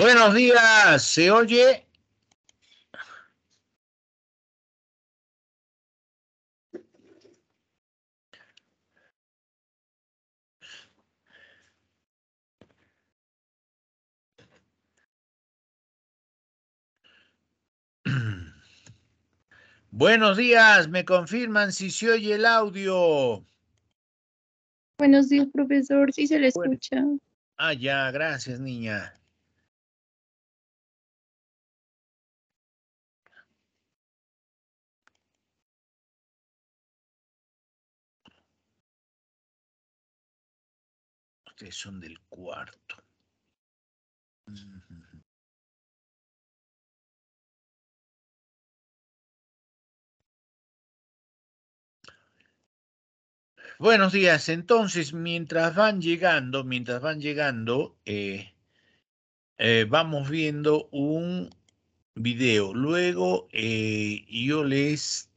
Buenos días, ¿se oye? Buenos días, me confirman si se oye el audio. Buenos días, profesor, sí se le escucha. Ah, ya, gracias, niña. son del cuarto. Mm. Buenos días. Entonces, mientras van llegando, mientras van llegando, eh, eh, vamos viendo un video. Luego eh, yo les,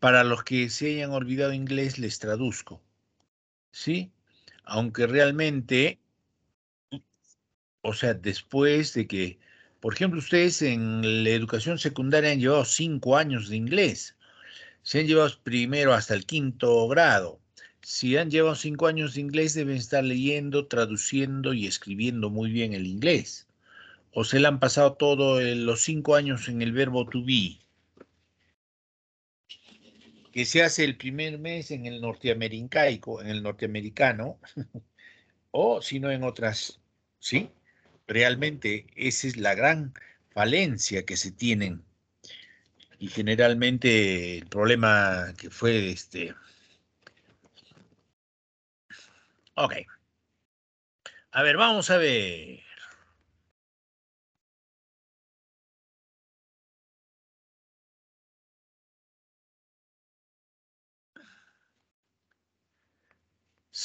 para los que se hayan olvidado inglés, les traduzco. ¿Sí? aunque realmente, o sea, después de que, por ejemplo, ustedes en la educación secundaria han llevado cinco años de inglés, se han llevado primero hasta el quinto grado. Si han llevado cinco años de inglés, deben estar leyendo, traduciendo y escribiendo muy bien el inglés. O se le han pasado todos eh, los cinco años en el verbo to be que se hace el primer mes en el norteamericano, en el norteamericano, o no en otras, ¿sí? Realmente esa es la gran falencia que se tienen. Y generalmente el problema que fue este... Ok. A ver, vamos a ver.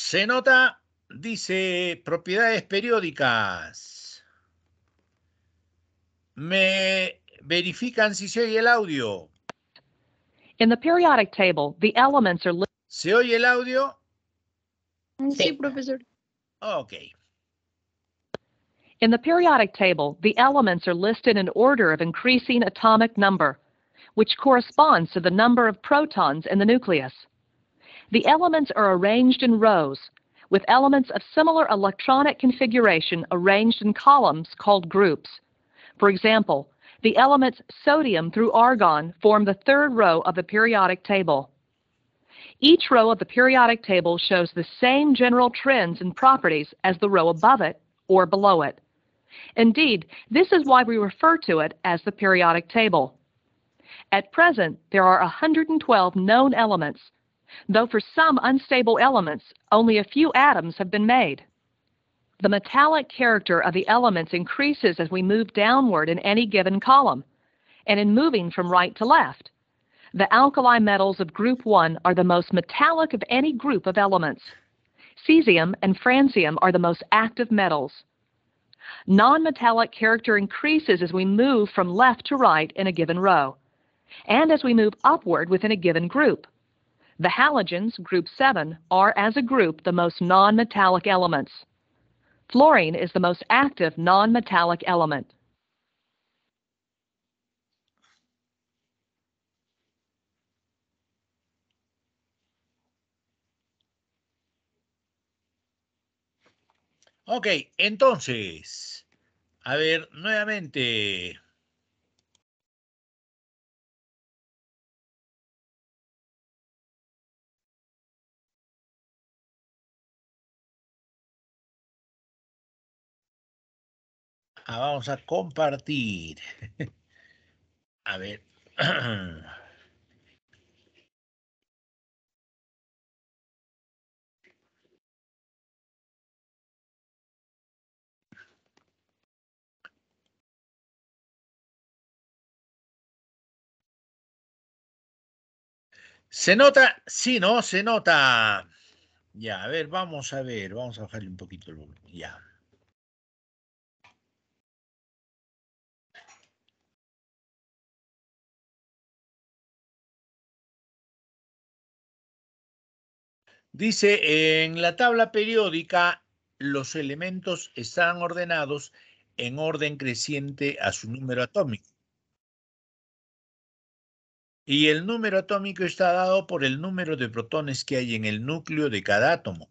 Se nota, dice, propiedades periódicas. Me verifican si se oye el audio. In the periodic table, the elements are ¿Se oye el audio? Sí, profesor. Okay. In the periodic table, the elements are listed in order of increasing atomic number, which corresponds to the number of protons in the nucleus. The elements are arranged in rows, with elements of similar electronic configuration arranged in columns called groups. For example, the elements sodium through argon form the third row of the periodic table. Each row of the periodic table shows the same general trends and properties as the row above it or below it. Indeed, this is why we refer to it as the periodic table. At present, there are 112 known elements though for some unstable elements only a few atoms have been made. The metallic character of the elements increases as we move downward in any given column and in moving from right to left. The alkali metals of group 1 are the most metallic of any group of elements. Cesium and francium are the most active metals. Nonmetallic character increases as we move from left to right in a given row and as we move upward within a given group. The halogens, group 7, are as a group the most nonmetallic elements. Fluorine is the most active nonmetallic element. Ok, entonces, a ver, nuevamente, Ah, vamos a compartir. a ver. ¿Se nota? Sí, ¿no? Se nota. Ya, a ver, vamos a ver, vamos a bajarle un poquito el volumen. Ya. Dice, en la tabla periódica los elementos están ordenados en orden creciente a su número atómico. Y el número atómico está dado por el número de protones que hay en el núcleo de cada átomo.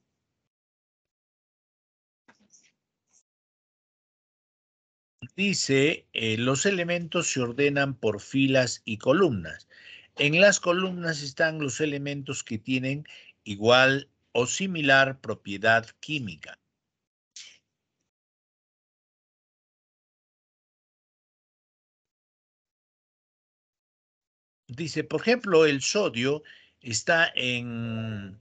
Dice, eh, los elementos se ordenan por filas y columnas. En las columnas están los elementos que tienen igual o similar propiedad química. Dice, por ejemplo, el sodio está en,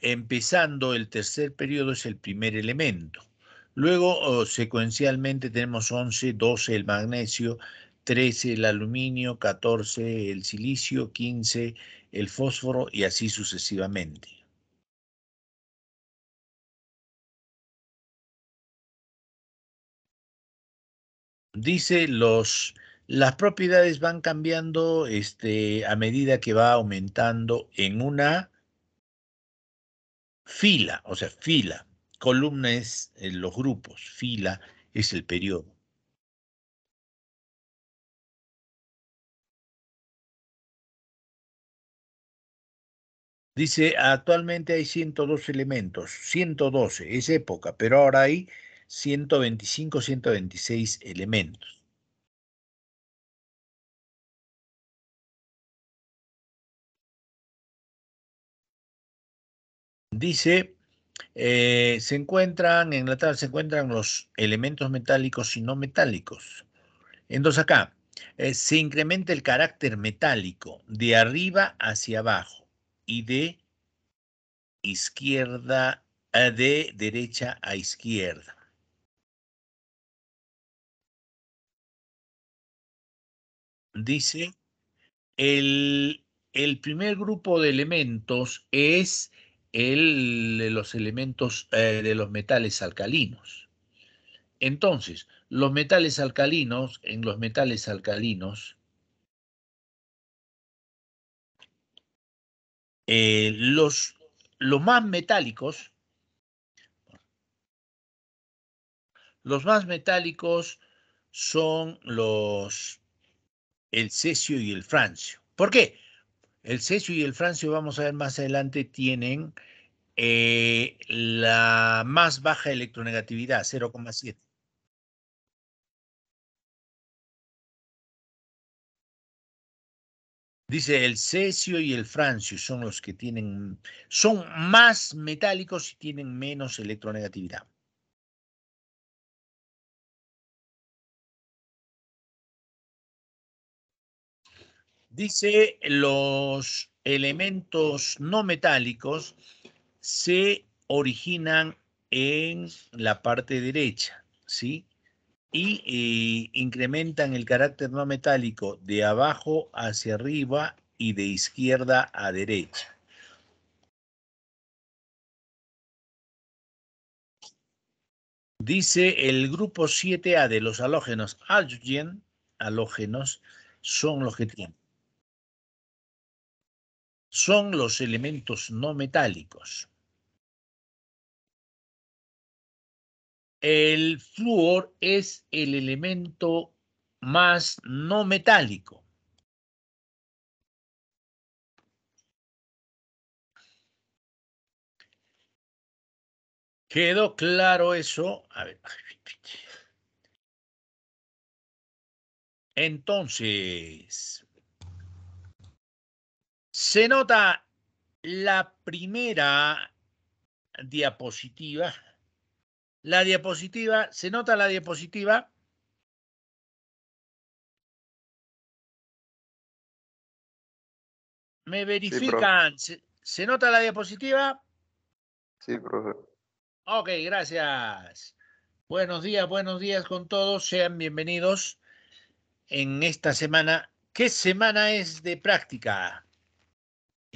empezando el tercer periodo, es el primer elemento. Luego, secuencialmente, tenemos 11, 12 el magnesio, 13 el aluminio, 14 el silicio, 15 el fósforo y así sucesivamente. dice los las propiedades van cambiando este, a medida que va aumentando en una fila, o sea, fila. Columna es eh, los grupos, fila es el periodo. Dice, actualmente hay 102 elementos, 112, es época, pero ahora hay 125, 126 elementos. Dice, eh, se encuentran en la tabla se encuentran los elementos metálicos y no metálicos. Entonces acá eh, se incrementa el carácter metálico de arriba hacia abajo y de izquierda eh, de derecha a izquierda. dice, el, el primer grupo de elementos es el, los elementos eh, de los metales alcalinos. Entonces, los metales alcalinos, en los metales alcalinos, eh, los, los más metálicos, los más metálicos son los el cesio y el francio. ¿Por qué? El cesio y el francio, vamos a ver más adelante, tienen eh, la más baja electronegatividad, 0,7. Dice el cesio y el francio son los que tienen, son más metálicos y tienen menos electronegatividad. Dice, los elementos no metálicos se originan en la parte derecha, ¿sí? Y eh, incrementan el carácter no metálico de abajo hacia arriba y de izquierda a derecha. Dice el grupo 7A de los halógenos, halogen, halógenos, son los que tienen son los elementos no metálicos. El flúor es el elemento más no metálico. ¿Quedó claro eso? A ver. Entonces, se nota la primera diapositiva. La diapositiva, se nota la diapositiva. Me verifican, ¿Se, nota la diapositiva? Sí, profesor. Ok, gracias. Buenos días, buenos días con todos. Sean bienvenidos en esta semana. ¿Qué semana es de práctica?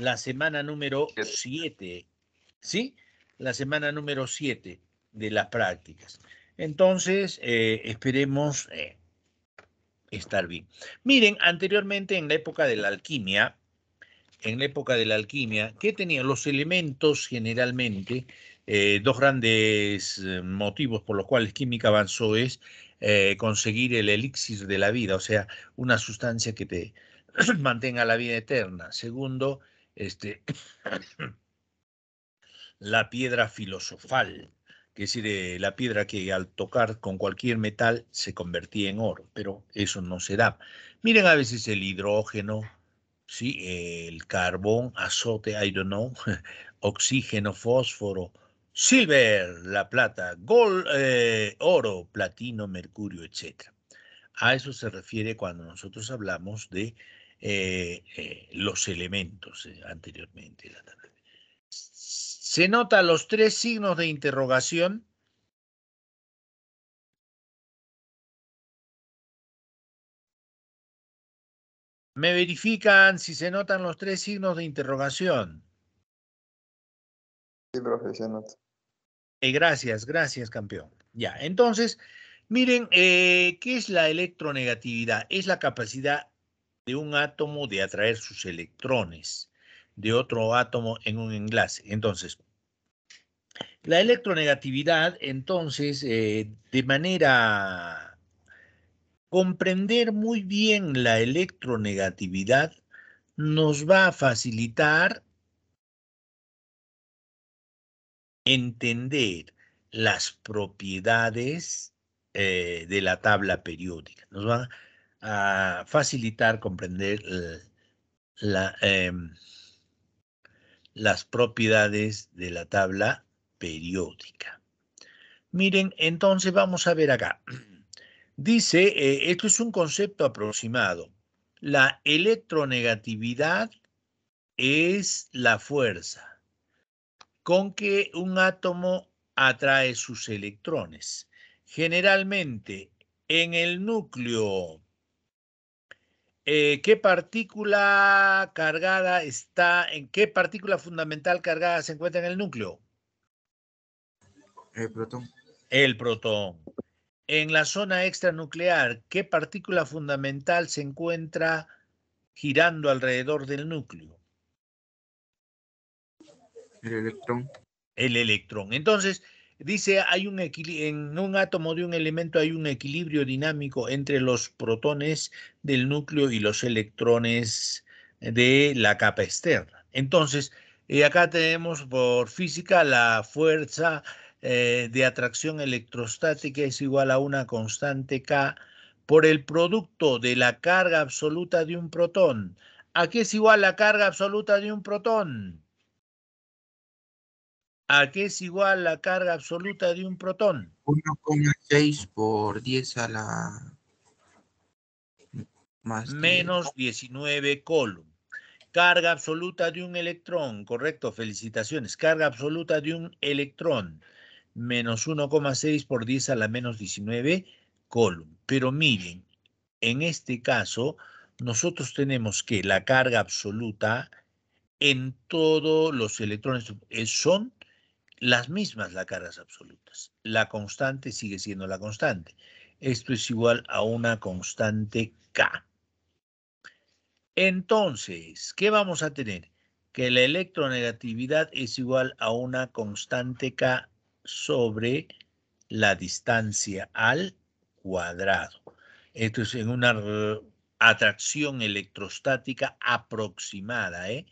la semana número 7, ¿sí? La semana número 7 de las prácticas. Entonces, eh, esperemos eh, estar bien. Miren, anteriormente en la época de la alquimia, en la época de la alquimia, ¿qué tenían los elementos generalmente? Eh, dos grandes motivos por los cuales química avanzó es conseguir el elixir de la vida, o sea, una sustancia que te mantenga la vida eterna. Segundo, este, la piedra filosofal, que es decir, la piedra que al tocar con cualquier metal se convertía en oro, pero eso no se da. Miren a veces el hidrógeno, ¿sí? el carbón, azote, I oxígeno, fósforo, silver, la plata, gold, eh, oro, platino, mercurio, etc. A eso se refiere cuando nosotros hablamos de eh, eh, los elementos eh, anteriormente Se nota los tres signos de interrogación Me verifican si se notan los tres signos de interrogación. Sí, profesor, se nota. gracias, gracias, campeón. Ya, entonces, miren, ¿qué es la electronegatividad? Es la capacidad de un átomo de atraer sus electrones de otro átomo en un enlace. Entonces, la electronegatividad, entonces, eh, de manera... Comprender muy bien la electronegatividad nos va a facilitar entender las propiedades eh, de la tabla periódica. Nos va, a a facilitar, comprender la, em, las propiedades de la tabla periódica. Miren, entonces vamos a ver acá. Dice, eh, esto es un concepto aproximado. La electronegatividad es la fuerza con que un átomo atrae sus electrones. Generalmente, en el núcleo eh, qué partícula cargada está, en qué partícula fundamental cargada se encuentra en el núcleo. El protón. El protón. En la zona extranuclear, ¿qué partícula fundamental se encuentra girando alrededor del núcleo? El electrón. El electrón. Entonces, Dice, hay en un átomo de un elemento hay un equilibrio dinámico entre los protones del núcleo y los electrones de la capa externa. Entonces, eh, acá tenemos por física la fuerza eh, de atracción electrostática es igual a una constante K por el producto de la carga absoluta de un protón. ¿A qué es igual la carga absoluta de un protón? a qué es igual la carga absoluta de un protón. 1,6 por 10 a la... menos 19 column. Carga absoluta de un electrón, correcto, felicitaciones. Carga absoluta de un electrón, menos 1,6 por 10 a la menos 19 column. Pero miren, en este caso, nosotros tenemos que la carga absoluta en todos los electrones eh, son las mismas las cargas absolutas. La constante sigue siendo la constante. Esto es igual a una constante K. Entonces, ¿qué vamos a tener? Que la electronegatividad es igual a una constante K sobre la distancia al cuadrado. Esto es en una atracción electrostática aproximada, ¿eh?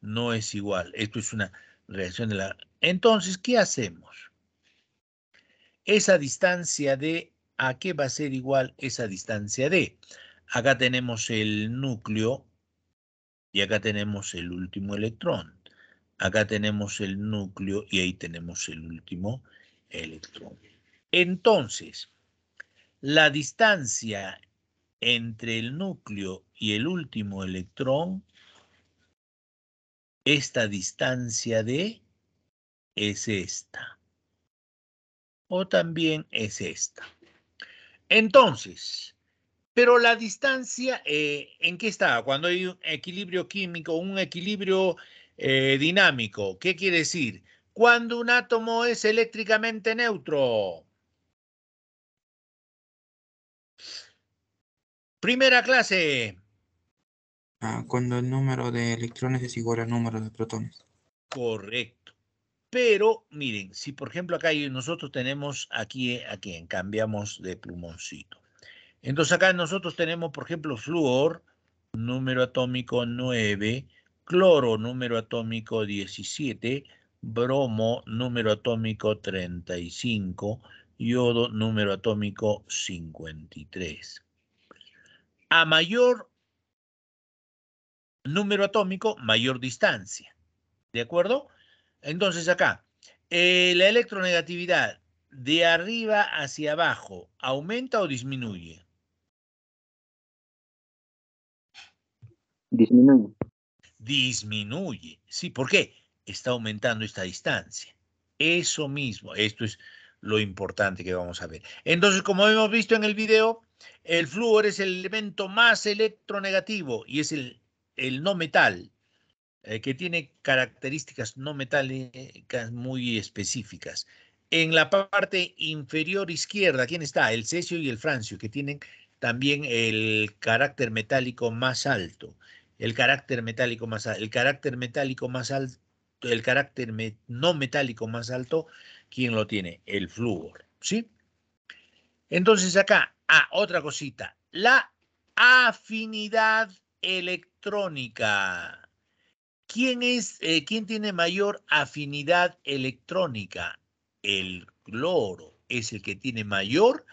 No es igual. Esto es una reacción de la entonces, ¿qué hacemos? Esa distancia de, ¿a qué va a ser igual esa distancia de? Acá tenemos el núcleo y acá tenemos el último electrón. Acá tenemos el núcleo y ahí tenemos el último electrón. Entonces, la distancia entre el núcleo y el último electrón, esta distancia de es esta. O también es esta. Entonces, pero la distancia, eh, ¿en qué está? Cuando hay un equilibrio químico, un equilibrio eh, dinámico, ¿qué quiere decir? Cuando un átomo es eléctricamente neutro. Primera clase. Ah, cuando el número de electrones es igual al número de protones. Correcto. Pero miren, si por ejemplo acá nosotros tenemos aquí eh, a cambiamos de plumoncito. Entonces acá nosotros tenemos, por ejemplo, flúor, número atómico 9, cloro, número atómico 17, bromo, número atómico 35, yodo, número atómico 53. A mayor número atómico, mayor distancia. ¿De acuerdo? Entonces acá, eh, la electronegatividad de arriba hacia abajo, ¿aumenta o disminuye? Disminuye. Disminuye. Sí, ¿por qué? Está aumentando esta distancia. Eso mismo, esto es lo importante que vamos a ver. Entonces, como hemos visto en el video, el flúor es el elemento más electronegativo y es el, el no metal, eh, que tiene características no metálicas muy específicas. En la parte inferior izquierda, ¿quién está? El cesio y el francio, que tienen también el carácter metálico más alto. El carácter metálico más alto, el carácter metálico más alto, el carácter no metálico más alto, ¿quién lo tiene? El flúor, ¿sí? Entonces acá, ah, otra cosita, la afinidad electrónica. ¿Quién es, eh, tiene mayor afinidad electrónica? El cloro es el que tiene mayor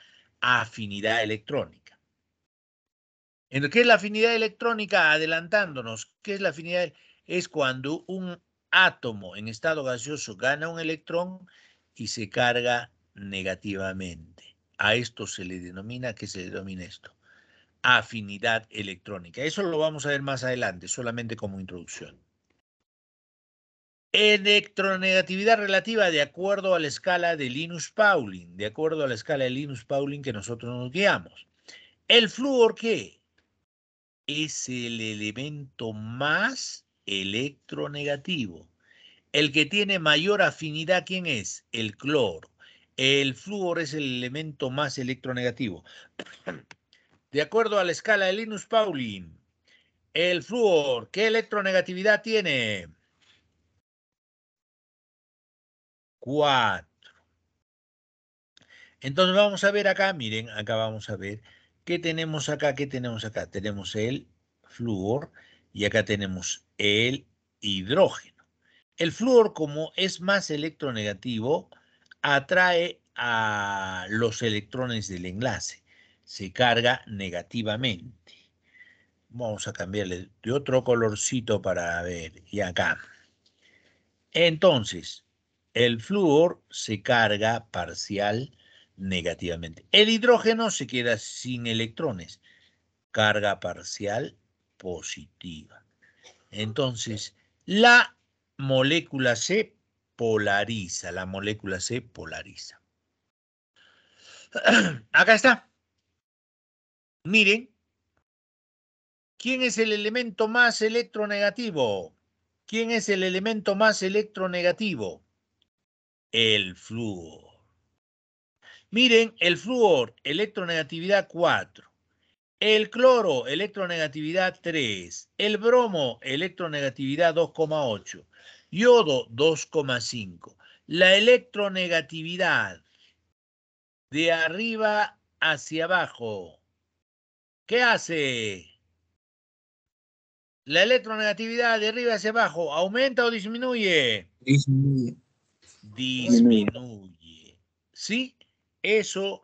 afinidad electrónica. ¿qué es la afinidad electrónica? Adelantándonos, ¿qué es la afinidad? Es cuando un átomo en estado gaseoso gana un electrón y se carga negativamente. A esto se le denomina, ¿qué se le denomina esto? Afinidad electrónica. Eso lo vamos a ver más adelante, solamente como introducción. Electronegatividad relativa de acuerdo a la escala de Linus Pauling, de acuerdo a la escala de Linus Pauling que nosotros nos guiamos. El flúor qué? es el elemento más electronegativo. El que tiene mayor afinidad, ¿quién es? El cloro. El flúor es el elemento más electronegativo. De acuerdo a la escala de Linus Pauling, el flúor, ¿qué electronegatividad tiene? Cuatro. Entonces vamos a ver acá, miren, acá vamos a ver qué tenemos acá, qué tenemos acá. Tenemos el flúor y acá tenemos el hidrógeno. El flúor, como es más electronegativo, atrae a los electrones del enlace. Se carga negativamente. Vamos a cambiarle de otro colorcito para ver. Y acá. Entonces, el flúor se carga parcial negativamente. El hidrógeno se queda sin electrones. Carga parcial positiva. Entonces, la molécula se polariza. La molécula se polariza. Acá está. Miren. ¿Quién es el elemento más electronegativo? ¿Quién es el elemento más electronegativo? el flúor. Miren, el flúor, electronegatividad 4. El cloro, electronegatividad 3. El bromo, electronegatividad 2,8. Yodo, 2,5. La electronegatividad de arriba hacia abajo. ¿Qué hace? La electronegatividad de arriba hacia abajo, ¿aumenta o disminuye? Disminuye disminuye. ¿Sí? Eso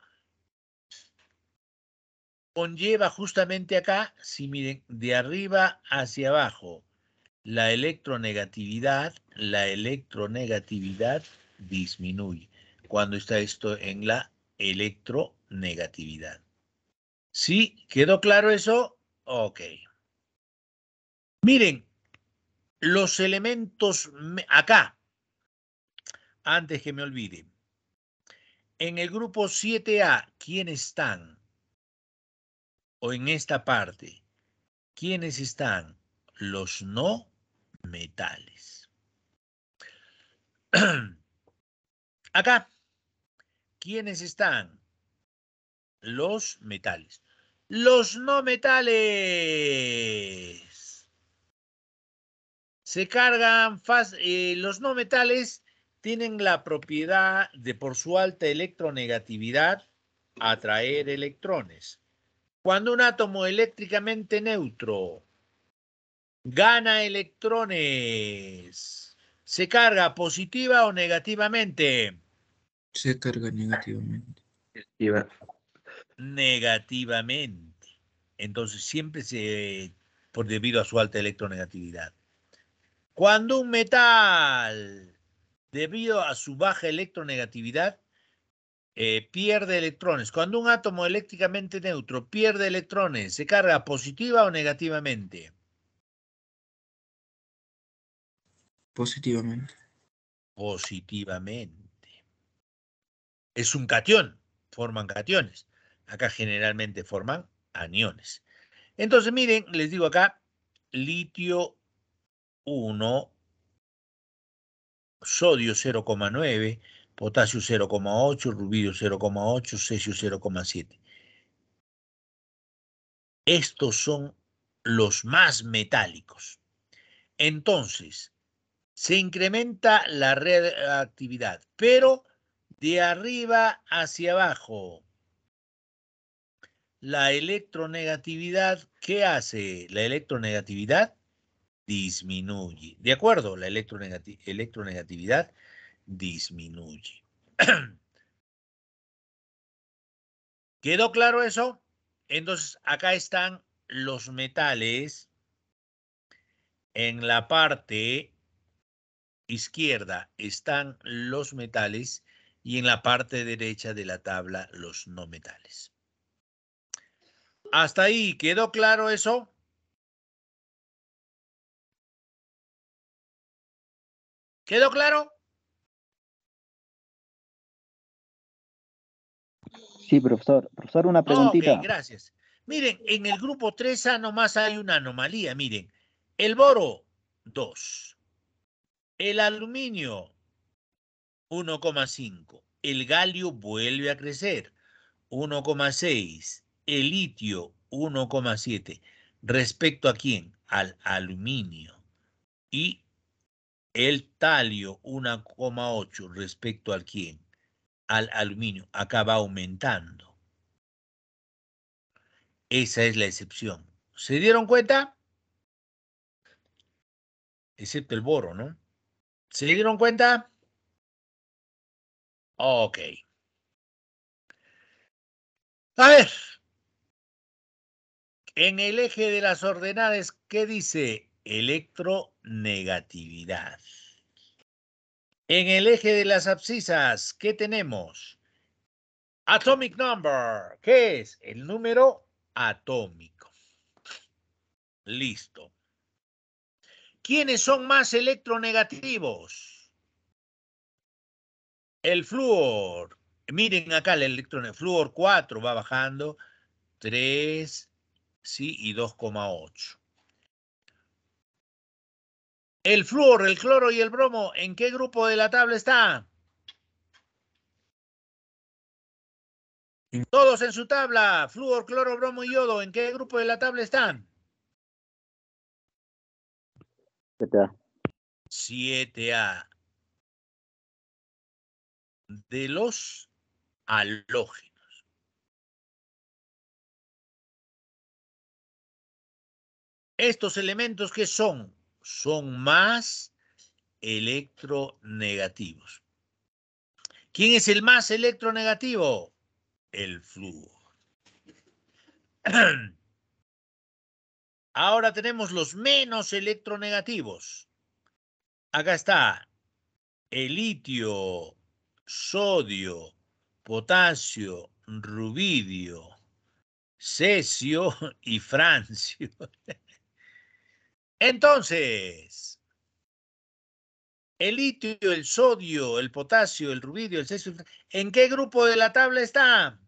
conlleva justamente acá, si miren, de arriba hacia abajo, la electronegatividad, la electronegatividad disminuye cuando está esto en la electronegatividad. ¿Sí? ¿Quedó claro eso? Ok. Miren, los elementos acá, antes que me olvide. En el grupo 7A, ¿quiénes están? O en esta parte, ¿quiénes están? Los no metales. Acá, ¿quiénes están? Los metales. Los no metales. Se cargan eh, los no metales tienen la propiedad de, por su alta electronegatividad, atraer electrones. Cuando un átomo eléctricamente neutro gana electrones, ¿se carga positiva o negativamente? Se carga negativamente. Negativamente. Entonces siempre se, por debido a su alta electronegatividad. Cuando un metal debido a su baja electronegatividad, eh, pierde electrones. Cuando un átomo eléctricamente neutro pierde electrones, ¿se carga positiva o negativamente? Positivamente. Positivamente. Es un cation, forman cationes. Acá generalmente forman aniones. Entonces, miren, les digo acá, litio 1 sodio 0,9, potasio 0,8, rubidio 0,8, cesio 0,7. Estos son los más metálicos. Entonces, se incrementa la reactividad, pero de arriba hacia abajo. La electronegatividad, ¿qué hace? La electronegatividad disminuye. ¿De acuerdo? La electronegatividad disminuye. ¿Quedó claro eso? Entonces, acá están los metales en la parte izquierda están los metales y en la parte derecha de la tabla los no metales. ¿Hasta ahí quedó claro eso? ¿Quedó claro? Sí, profesor. Profesor, una preguntita. gracias. Miren, en el grupo 3A nomás hay una anomalía, miren. El boro, 2. El aluminio, 1,5. El galio vuelve a crecer, 1,6. El litio, 1,7. ¿Respecto a quién? Al aluminio. Y el talio 1,8 respecto al quién? Al aluminio. acaba aumentando. Esa es la excepción. ¿Se dieron cuenta? Excepto el boro, ¿no? ¿Se dieron cuenta? Ok. A ver. En el eje de las ordenadas, ¿qué dice? electronegatividad. En el eje de las abscisas, ¿qué tenemos? Atomic number, ¿qué es? El número atómico. Listo. ¿Quiénes son más electronegativos? El flúor. Miren acá el electrón, flúor 4 va bajando, 3, sí, y 2,8. El flúor, el cloro y el bromo, ¿en qué grupo de la tabla está? Todos en su tabla, flúor, cloro, bromo y yodo, ¿en qué grupo de la tabla están? Siete a 7A. De los halógenos. Estos elementos que son son más electronegativos. ¿Quién es el más electronegativo? El flujo. Ahora tenemos los menos electronegativos. Acá está el litio, sodio, potasio, rubidio, cesio y francio. Entonces, el litio, el sodio, el potasio, el rubidio, el cesio, ¿en qué grupo de la tabla está?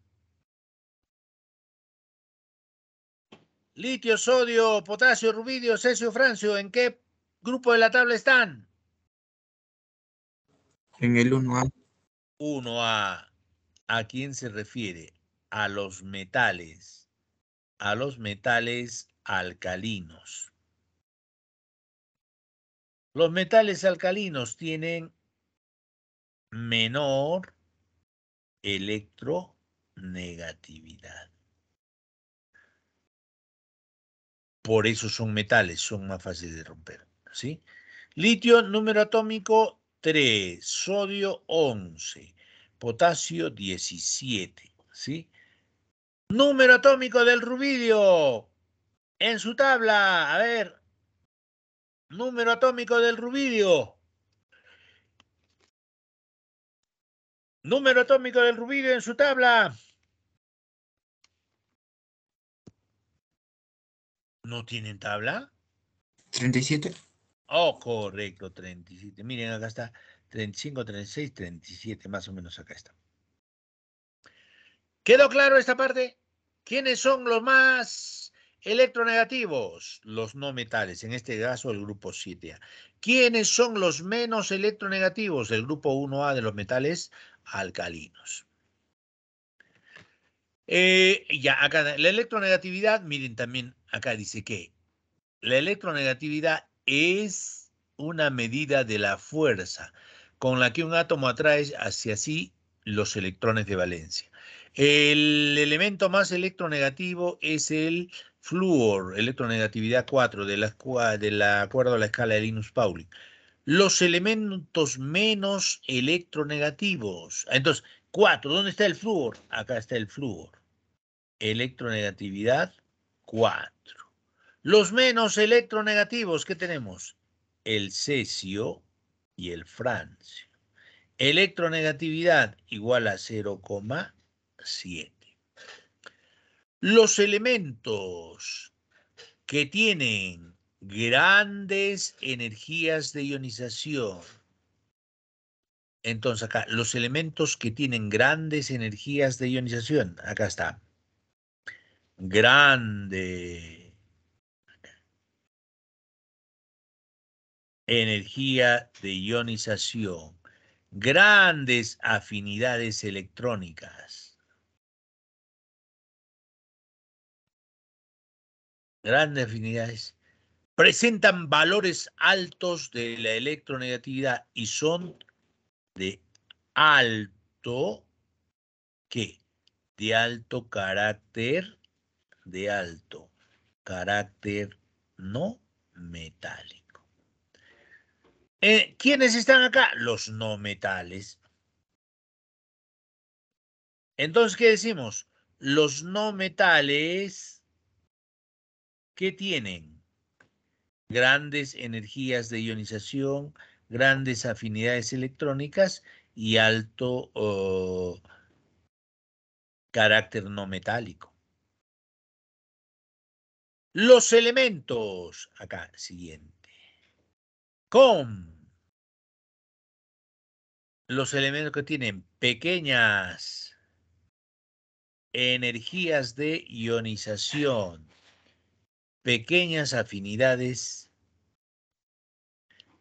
Litio, sodio, potasio, rubidio, cesio, francio, ¿en qué grupo de la tabla están? En el 1A. 1A. ¿A quién se refiere? A los metales. A los metales alcalinos. Los metales alcalinos tienen menor electronegatividad. Por eso son metales, son más fáciles de romper. ¿sí? Litio, número atómico 3, sodio 11, potasio 17. ¿sí? Número atómico del rubidio en su tabla. A ver, número atómico del rubidio. Número atómico del rubidio en su tabla. ¿No tienen tabla? 37. Oh, correcto, 37. Miren, acá está 35, 36, 37, más o menos acá está. ¿Quedó claro esta parte? ¿Quiénes son los más Electronegativos, los no metales, en este caso el grupo 7A. ¿Quiénes son los menos electronegativos? del grupo 1A de los metales alcalinos. Eh, ya, acá la electronegatividad, miren también, acá dice que la electronegatividad es una medida de la fuerza con la que un átomo atrae hacia sí los electrones de valencia. El elemento más electronegativo es el Fluor, electronegatividad 4 de acuerdo a la escala de Linus Pauling. Los elementos menos electronegativos. Entonces, 4, ¿dónde está el flúor? Acá está el flúor. Electronegatividad 4. Los menos electronegativos, ¿qué tenemos? El cesio y el francio. Electronegatividad igual a 0,7 los elementos que tienen grandes energías de ionización. Entonces acá, los elementos que tienen grandes energías de ionización, acá está. Grande. Energía de ionización. Grandes afinidades electrónicas grandes afinidades, presentan valores altos de la electronegatividad y son de alto, ¿qué? De alto carácter, de alto carácter no metálico. Eh, ¿Quiénes están acá? Los no metales. Entonces, ¿qué decimos? Los no metales ¿Qué tienen? Grandes energías de ionización, grandes afinidades electrónicas y alto carácter no metálico. Los elementos, acá, siguiente. Con los elementos que tienen pequeñas energías de ionización, pequeñas afinidades,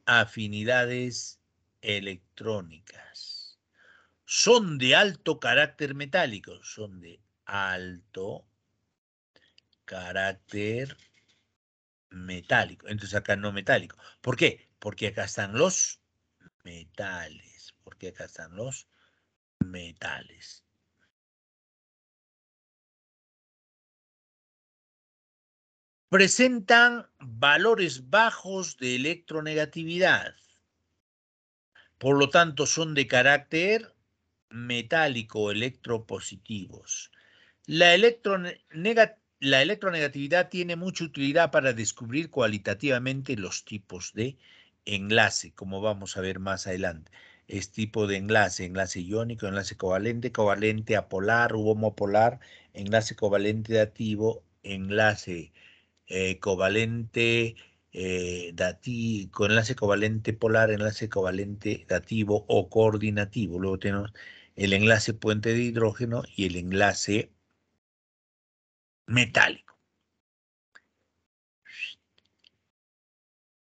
afinidades electrónicas. Son de alto carácter metálico, son de alto carácter metálico. Entonces acá no metálico. ¿Por qué? Porque acá están los metales. Porque acá están los metales. presentan valores bajos de electronegatividad. Por lo tanto, son de carácter metálico electropositivos. La, la, electronegatividad tiene mucha utilidad para descubrir cualitativamente los tipos de enlace, como vamos a ver más adelante. Es tipo de enlace, enlace iónico, enlace covalente, covalente apolar u homopolar, enlace covalente dativo, enlace eh, covalente eh, con enlace covalente polar, enlace covalente dativo o coordinativo. Luego tenemos el enlace puente de hidrógeno y el enlace metálico.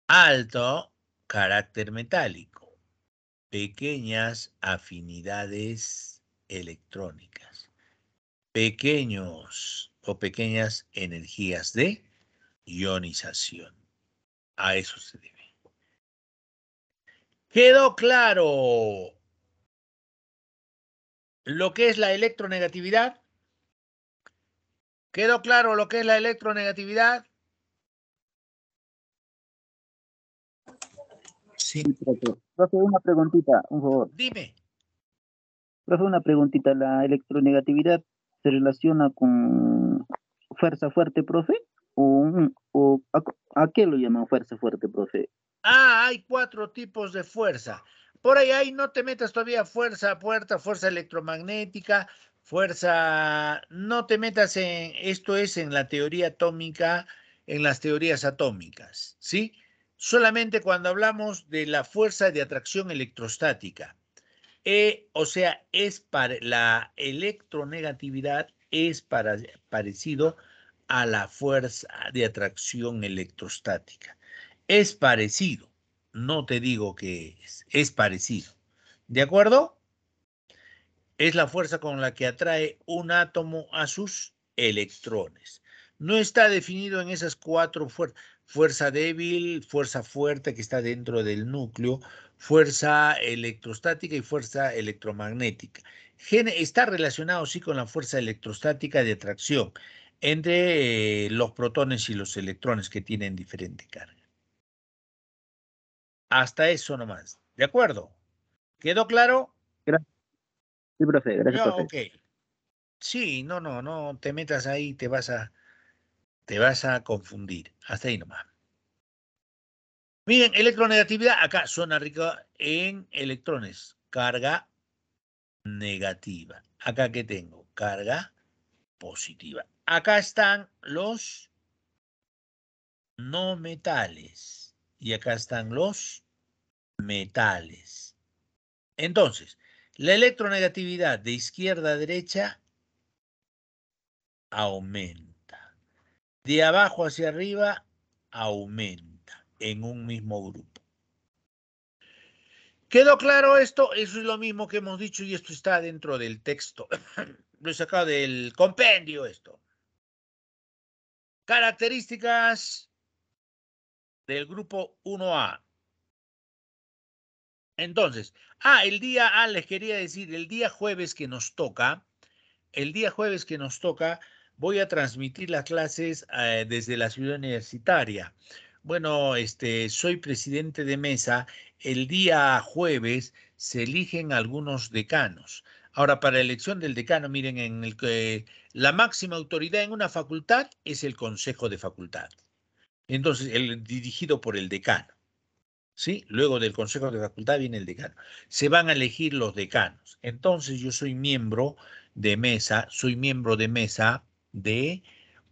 Alto carácter metálico. Pequeñas afinidades electrónicas. Pequeños o pequeñas energías de ionización. A eso se debe. Quedó claro lo que es la electronegatividad. ¿Quedó claro lo que es la electronegatividad? Sí, profe. una preguntita, un favor. Dime. Profe, una preguntita. ¿La electronegatividad se relaciona con fuerza fuerte, profe? o, a, qué lo llaman fuerza fuerte, profe? Ah, hay cuatro tipos de fuerza. Por ahí, ahí no te metas todavía fuerza a puerta, fuerza electromagnética, fuerza, no te metas en, esto es en la teoría atómica, en las teorías atómicas, ¿sí? Solamente cuando hablamos de la fuerza de atracción electrostática. Eh, o sea, es para la electronegatividad es para, parecido a la fuerza de atracción electrostática. Es parecido, no te digo que es, es parecido. ¿De acuerdo? Es la fuerza con la que atrae un átomo a sus electrones. No está definido en esas cuatro fuerzas. Fuerza débil, fuerza fuerte que está dentro del núcleo, fuerza electrostática y fuerza electromagnética. Está relacionado sí con la fuerza electrostática de atracción entre eh, los protones y los electrones que tienen diferente carga. Hasta eso nomás. ¿De acuerdo? ¿Quedó claro? Sí, profe, gracias. No, Sí, no, no, no te metas ahí, te vas a, te vas a confundir. Hasta ahí nomás. Miren, electronegatividad, acá suena rica en electrones, carga negativa. Acá que tengo, carga positiva acá están los no metales y acá están los metales. Entonces, la electronegatividad de izquierda a derecha aumenta. De abajo hacia arriba aumenta en un mismo grupo. ¿Quedó claro esto? Eso es lo mismo que hemos dicho y esto está dentro del texto. Lo he sacado del compendio esto. Características del grupo 1A. Entonces, ah, el día, les quería decir, el día jueves que nos toca, el día jueves que nos toca, voy a transmitir las clases eh, desde la ciudad universitaria. Bueno, este, soy presidente de mesa. El día jueves se eligen algunos decanos. Ahora, para la elección del decano, miren, en el que la máxima autoridad en una facultad es el consejo de facultad. Entonces, el dirigido por el decano. ¿Sí? Luego del consejo de facultad viene el decano. Se van a elegir los decanos. Entonces, yo soy miembro de mesa, soy miembro de mesa de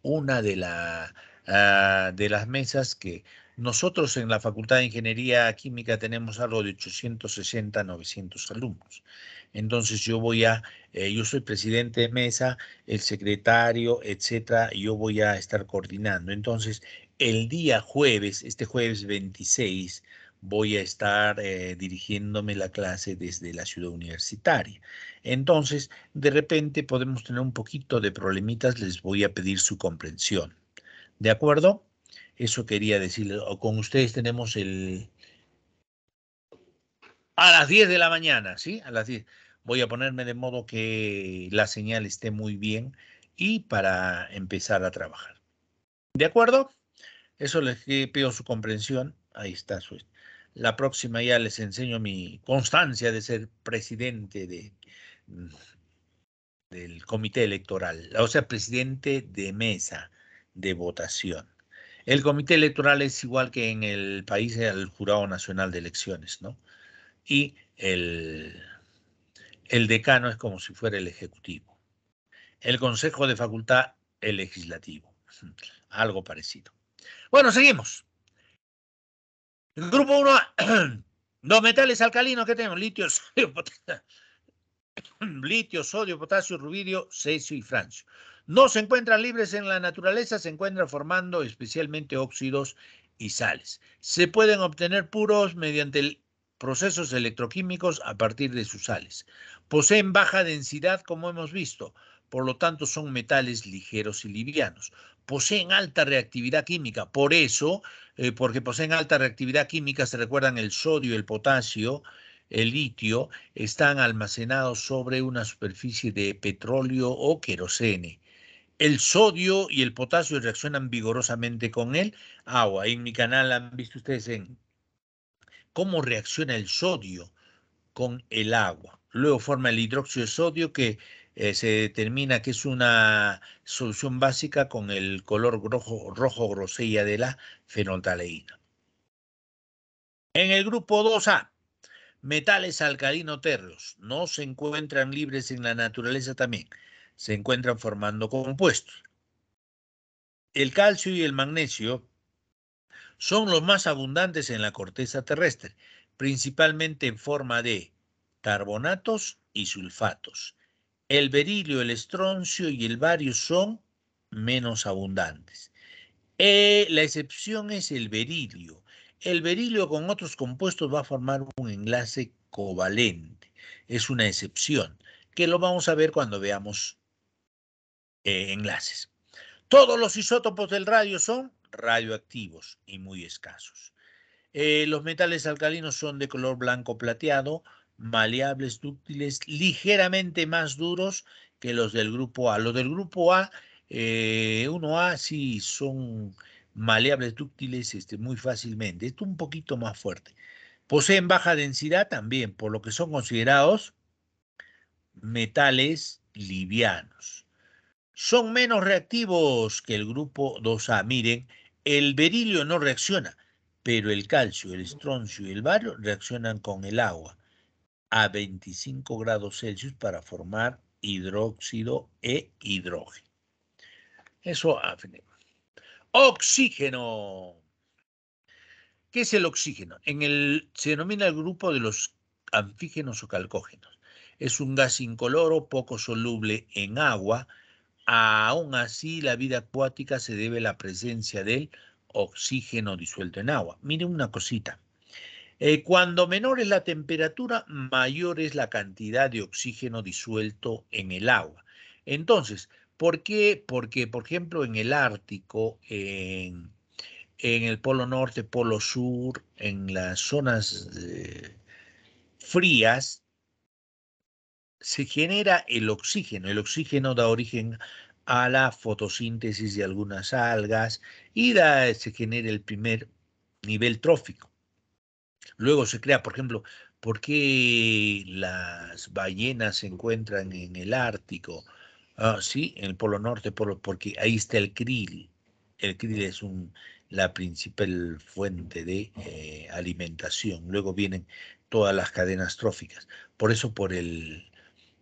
una de, la, ah, de las mesas que nosotros en la Facultad de Ingeniería Química tenemos algo de 860, 900 alumnos entonces yo voy a, eh, yo soy presidente de mesa, el secretario, etcétera, y yo voy a estar coordinando. Entonces, el día jueves, este jueves 26, voy a estar eh, dirigiéndome la clase desde la ciudad universitaria. Entonces, de repente podemos tener un poquito de problemitas, les voy a pedir su comprensión. ¿De acuerdo? Eso quería decirles. Con ustedes tenemos el, a las 10 de la mañana, ¿sí? A las 10. Voy a ponerme de modo que la señal esté muy bien y para empezar a trabajar. ¿De acuerdo? Eso les eh, pido su comprensión. Ahí está. Su, la próxima ya les enseño mi constancia de ser presidente de, mm, del comité electoral, o sea, presidente de mesa de votación. El comité electoral es igual que en el país el jurado nacional de elecciones, ¿no? y el, decano es como si fuera el ejecutivo. El consejo de facultad, el legislativo. Algo parecido. Bueno, seguimos. grupo 1, dos metales alcalinos que tenemos, litio, sodio, potasio, litio, sodio, potasio, rubidio, cesio y francio. No se encuentran libres en la naturaleza, se encuentran formando especialmente óxidos y sales. Se pueden obtener puros mediante el procesos electroquímicos a partir de sus sales. Poseen baja densidad, como hemos visto, por lo tanto son metales ligeros y livianos. Poseen alta reactividad química, por eso, eh, porque poseen alta reactividad química, se recuerdan el sodio, el potasio, el litio, están almacenados sobre una superficie de petróleo o querosene. El sodio y el potasio reaccionan vigorosamente con el agua. En mi canal han visto ustedes en cómo reacciona el sodio con el agua. Luego forma el hidróxido de sodio que eh, se determina que es una solución básica con el color rojo, rojo grosella de la fenolftaleína. En el grupo 2A, metales alcalino-terros. no se encuentran libres en la naturaleza también, se encuentran formando compuestos. El calcio y el magnesio son los más abundantes en la corteza terrestre, principalmente en forma de carbonatos y sulfatos. El berilio, el estroncio y el bario son menos abundantes. Eh, la excepción es el berilio. El berilio con otros compuestos va a formar un enlace covalente. Es una excepción, que lo vamos a ver cuando veamos eh, enlaces. Todos los isótopos del radio son radioactivos y muy escasos. Eh, los metales alcalinos son de color blanco plateado, maleables, dúctiles, ligeramente más duros que los del grupo A. Los del grupo A, 1A, eh, sí son maleables, dúctiles este, muy fácilmente. Esto un poquito más fuerte. Poseen baja densidad también, por lo que son considerados metales livianos. Son menos reactivos que el grupo 2A. Miren, el berilio no reacciona, pero el calcio, el estroncio y el bario reaccionan con el agua a 25 grados Celsius para formar hidróxido e hidrógeno. Eso Oxígeno. ¿Qué es el oxígeno? En el, se denomina el grupo de los anfígenos o calcógenos. Es un gas incoloro, poco soluble en agua, Aún así, la vida acuática se debe a la presencia del oxígeno disuelto en agua. Miren una cosita. Eh, cuando menor es la temperatura, mayor es la cantidad de oxígeno disuelto en el agua. Entonces, ¿por qué? Porque, por ejemplo, en el Ártico, en, el Polo Norte, Polo Sur, en las zonas eh, frías, se genera el oxígeno. El oxígeno da origen a la fotosíntesis de algunas algas y da, eh, se genera el primer nivel trófico. Luego se crea, por ejemplo, ¿por qué las ballenas se encuentran en el Ártico? Ah, sí, en el Polo Norte, porque ahí está el krill. El krill es la principal fuente de eh, alimentación. Luego vienen todas las cadenas tróficas. Por eso, por el,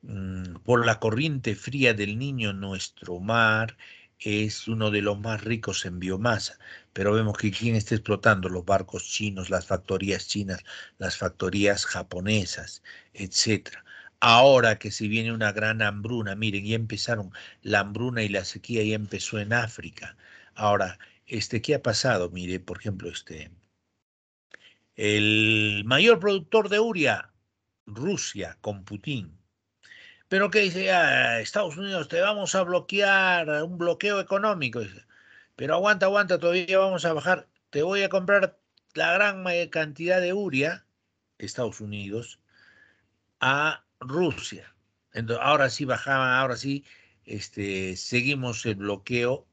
Mm, por la corriente fría del niño, nuestro mar es uno de los más ricos en biomasa, pero vemos que quién está explotando los barcos chinos, las factorías chinas, las factorías japonesas, etcétera. Ahora que se viene una gran hambruna, miren, ya empezaron la hambruna y la sequía ya empezó en África. Ahora, este, ¿qué ha pasado? Mire, por ejemplo, este, el mayor productor de uria, Rusia, con Putin, pero que dice, ah, Estados Unidos, te vamos a bloquear, un bloqueo económico. pero aguanta, aguanta, todavía vamos a bajar. Te voy a comprar la gran cantidad de uria, Estados Unidos, a Rusia. ahora sí bajaba ahora sí este, seguimos el bloqueo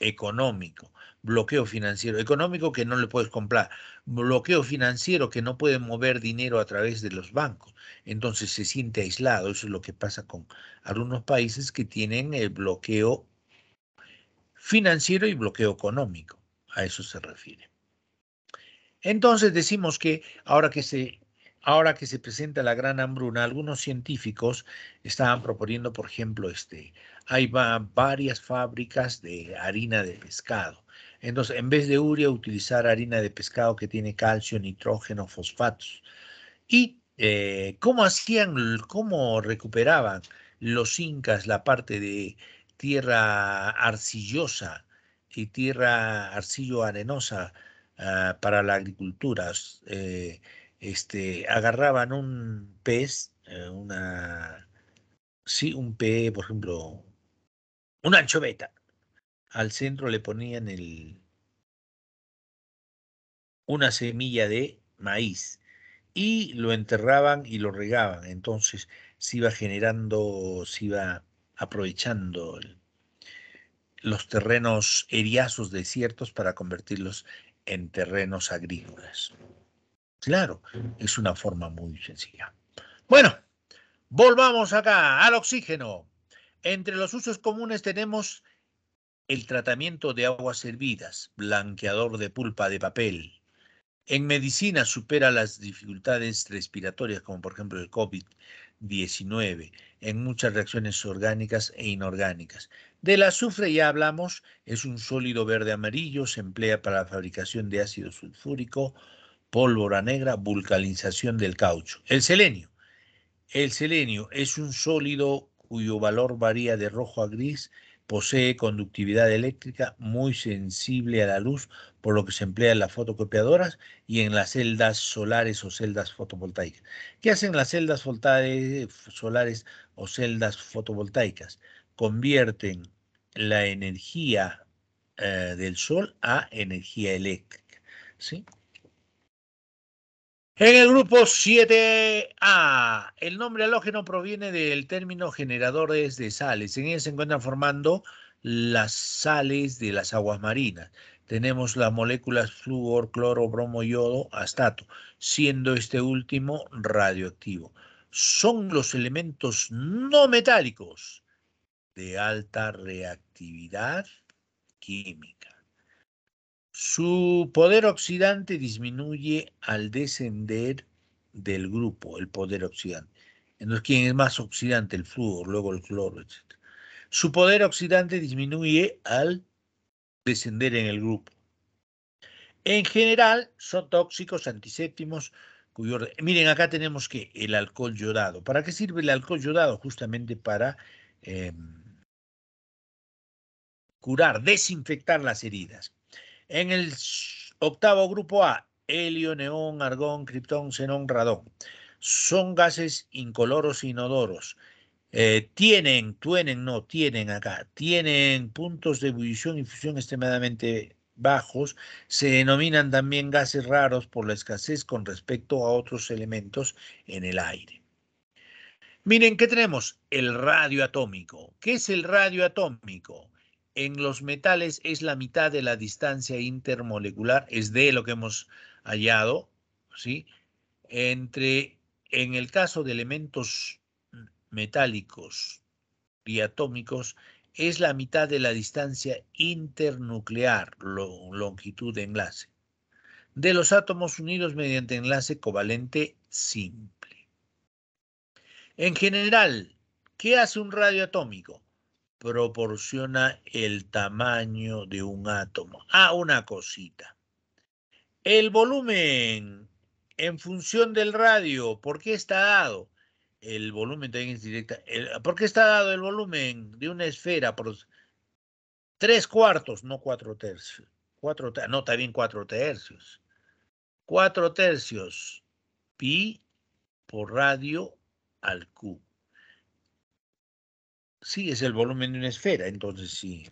económico bloqueo financiero económico que no le puedes comprar, bloqueo financiero que no puede mover dinero a través de los bancos, entonces se siente aislado, eso es lo que pasa con algunos países que tienen el bloqueo financiero y bloqueo económico, a eso se refiere. Entonces decimos que ahora que se ahora que se presenta la gran hambruna, algunos científicos estaban proponiendo, por ejemplo, este, hay varias fábricas de harina de pescado entonces, en vez de urea, utilizar harina de pescado que tiene calcio, nitrógeno, fosfatos. ¿Y eh, cómo hacían, cómo recuperaban los incas la parte de tierra arcillosa y tierra arcillo-arenosa ah, para la agricultura? Eh, este, agarraban un pez, eh, una, sí, un pez, por ejemplo, una anchoveta, al centro le ponían el, una semilla de maíz y lo enterraban y lo regaban. Entonces se iba generando, se iba aprovechando los terrenos eriazos desiertos para convertirlos en terrenos agrícolas. Claro, es una forma muy sencilla. Bueno, volvamos acá al oxígeno. Entre los usos comunes tenemos el tratamiento de aguas hervidas, blanqueador de pulpa de papel. En medicina supera las dificultades respiratorias, como por ejemplo el COVID-19, en muchas reacciones orgánicas e inorgánicas. Del azufre ya hablamos, es un sólido verde amarillo, se emplea para la fabricación de ácido sulfúrico, pólvora negra, vulcanización del caucho. El selenio. El selenio es un sólido cuyo valor varía de rojo a gris, Posee conductividad eléctrica muy sensible a la luz, por lo que se emplea en las fotocopiadoras y en las celdas solares o celdas fotovoltaicas. ¿Qué hacen las celdas solares o celdas fotovoltaicas? Convierten la energía eh, del sol a energía eléctrica. ¿sí? En el grupo 7A, el nombre halógeno proviene del término generadores de sales. En ella se encuentran formando las sales de las aguas marinas. Tenemos las moléculas flúor, cloro, bromo, yodo, astato, siendo este último radioactivo. Son los elementos no metálicos de alta reactividad química. Su poder oxidante disminuye al descender del grupo, el poder oxidante. Entonces, ¿quién es más oxidante? El flúor, luego el cloro, etc. Su poder oxidante disminuye al descender en el grupo. En general, son tóxicos, antisépticos, cuyo... Miren, acá tenemos que el alcohol llorado. ¿Para qué sirve el alcohol llorado? Justamente para em, curar, desinfectar las heridas. En el octavo grupo A, helio, neón, argón, criptón, xenón, radón. Son gases incoloros inodoros. Eh, tienen, tienen, no, tienen acá, tienen puntos de ebullición y fusión extremadamente bajos. Se denominan también gases raros por la escasez con respecto a otros elementos en el aire. Miren, ¿qué tenemos? El radio atómico. ¿Qué es el radio atómico? en los metales es la mitad de la distancia intermolecular, es de lo que hemos hallado, ¿sí? Entre, en el caso de elementos metálicos y atómicos, es la mitad de la distancia internuclear, longitud de enlace, de los átomos unidos mediante enlace covalente simple. En general, ¿qué hace un radio atómico? proporciona el tamaño de un átomo. Ah, una cosita. El volumen en función del radio, ¿por qué está dado? El volumen está dado el volumen de una esfera? tres cuartos, no cuatro tercios. no, también cuatro tercios. Cuatro tercios pi por radio al cubo. Sí, es el volumen de una esfera, entonces sí.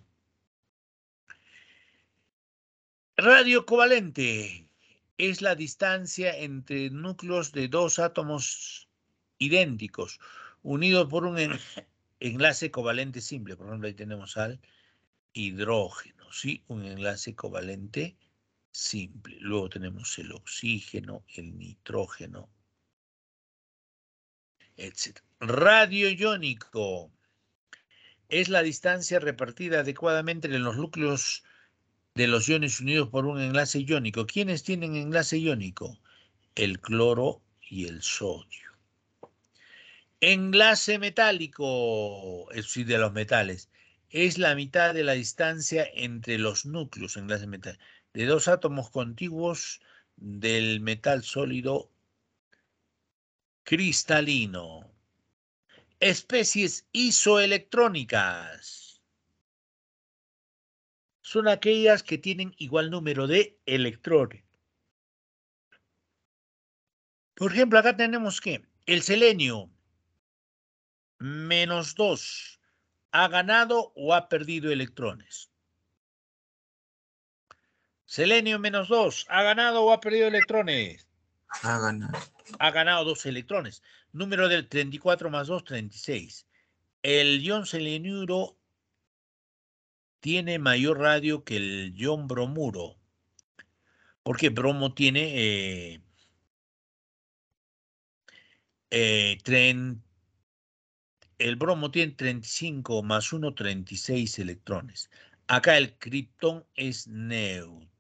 Radio covalente es la distancia entre núcleos de dos átomos idénticos unidos por un enlace covalente simple. Por ejemplo, ahí tenemos al hidrógeno, ¿sí? Un enlace covalente simple. Luego tenemos el oxígeno, el nitrógeno, etc. Radio iónico es la distancia repartida adecuadamente en los núcleos de los iones unidos por un enlace iónico. ¿Quiénes tienen enlace iónico? El cloro y el sodio. Enlace metálico, es decir, de los metales, es la mitad de la distancia entre los núcleos, enlace de dos átomos contiguos del metal sólido cristalino. Especies isoelectrónicas. Son aquellas que tienen igual número de electrones. Por ejemplo, acá tenemos que el selenio, menos dos ha ganado o ha perdido electrones. Selenio menos dos ¿ha ganado o ha perdido electrones? Ha ganado. Ha ganado dos electrones número del 34 más 2, 36. El ion selenuro tiene mayor radio que el ion bromuro, porque bromo tiene eh, eh el bromo tiene 35 más 1, 36 electrones. Acá el criptón es neutro.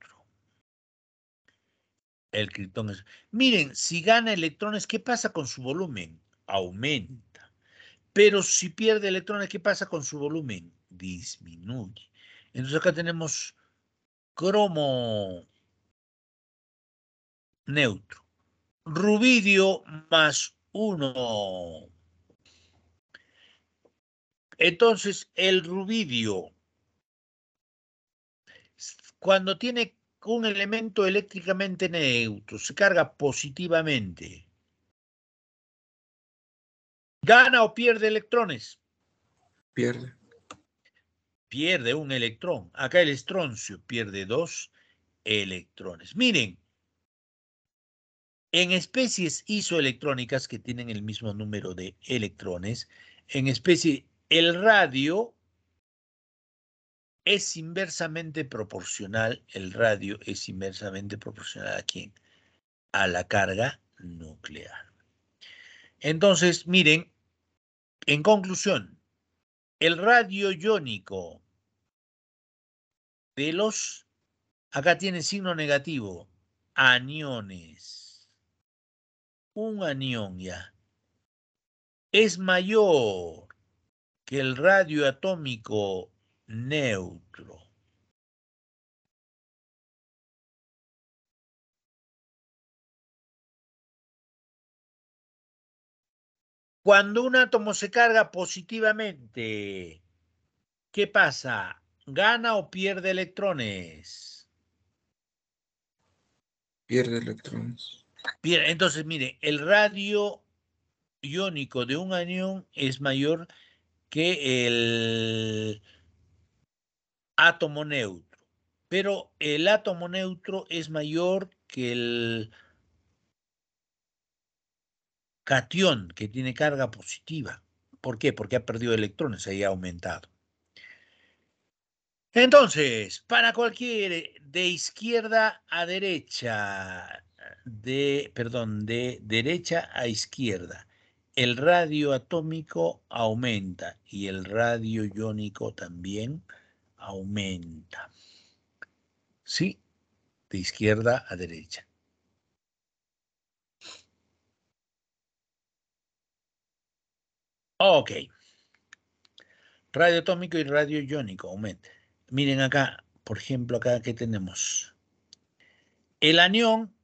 El criptón es. Miren, si gana electrones, ¿qué pasa con su volumen? Aumenta. Pero si pierde electrones, ¿qué pasa con su volumen? Disminuye. Entonces acá tenemos cromo neutro. Rubidio más uno. Entonces, el rubidio, cuando tiene un elemento eléctricamente neutro, se carga positivamente. ¿Gana o pierde electrones? Pierde. Pierde un electrón. Acá el estroncio pierde dos electrones. Miren, en especies isoelectrónicas que tienen el mismo número de electrones, en especie el radio es inversamente proporcional, el radio es inversamente proporcional a quién? A la carga nuclear. Entonces, miren, en conclusión, el radio iónico de los, acá tiene signo negativo, aniones. Un anión ya. Es mayor que el radio atómico neutro. Cuando un átomo se carga positivamente, ¿qué pasa? ¿Gana o pierde electrones? Pierde electrones. Entonces, mire, el radio iónico de un anión es mayor que el átomo neutro, pero el átomo neutro es mayor que el catión que tiene carga positiva. ¿Por qué? Porque ha perdido electrones, y ha aumentado. Entonces, para cualquier de izquierda a derecha, de, perdón, de derecha a izquierda, el radio atómico aumenta y el radio iónico también aumenta aumenta. ¿Sí? De izquierda a derecha. Ok. Radio atómico y radio iónico aumenta. Miren acá, por ejemplo, acá que tenemos. El anión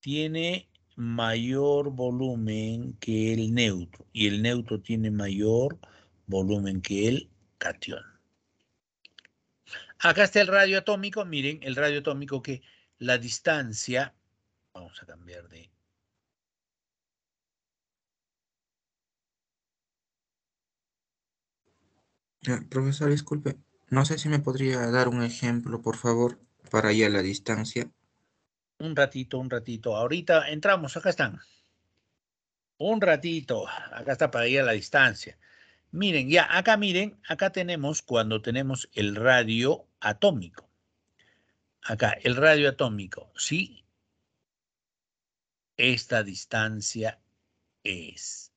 tiene mayor volumen que el neutro y el neutro tiene mayor volumen que el cation. Acá está el radio atómico. Miren, el radio atómico que la distancia... Vamos a cambiar de... Ah, profesor, disculpe. No sé si me podría dar un ejemplo, por favor, para ir a la distancia. Un ratito, un ratito. Ahorita entramos, acá están. Un ratito, acá está para ir la distancia. Miren, ya acá miren, acá tenemos cuando tenemos el radio atómico. Acá, el radio atómico, ¿sí? Esta distancia es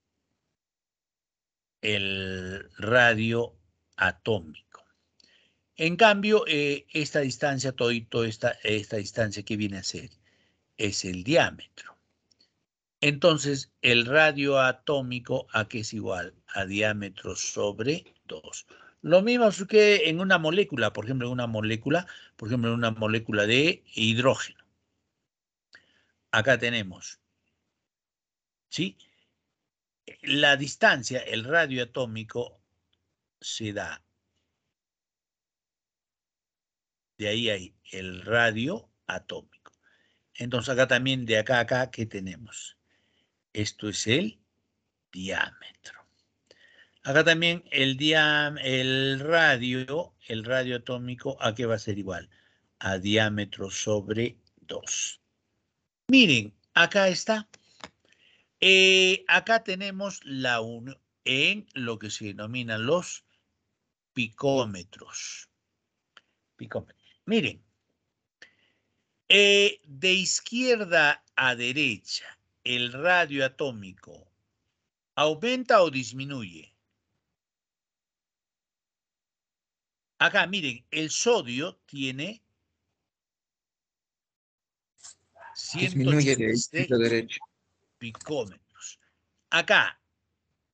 el radio atómico. En cambio, eh, esta distancia, toda esta, esta distancia que viene a ser, es el diámetro. Entonces, el radio atómico ¿a qué es igual a diámetro sobre 2. Lo mismo que en una molécula, por ejemplo, en una molécula, por ejemplo, en una molécula de hidrógeno. Acá tenemos, ¿sí? La distancia, el radio atómico se da. De ahí hay el radio atómico. Entonces acá también, de acá a acá, ¿qué tenemos? Esto es el diámetro. Acá también el día, el radio, el radio atómico, ¿a qué va a ser igual? A diámetro sobre 2. Miren, acá está. Eh, acá tenemos la 1 en lo que se denominan los picómetros. Picómetros. Miren, eh, de izquierda a derecha, el radio atómico aumenta o disminuye. Acá, miren, el sodio tiene Disminuye picómetros. Acá,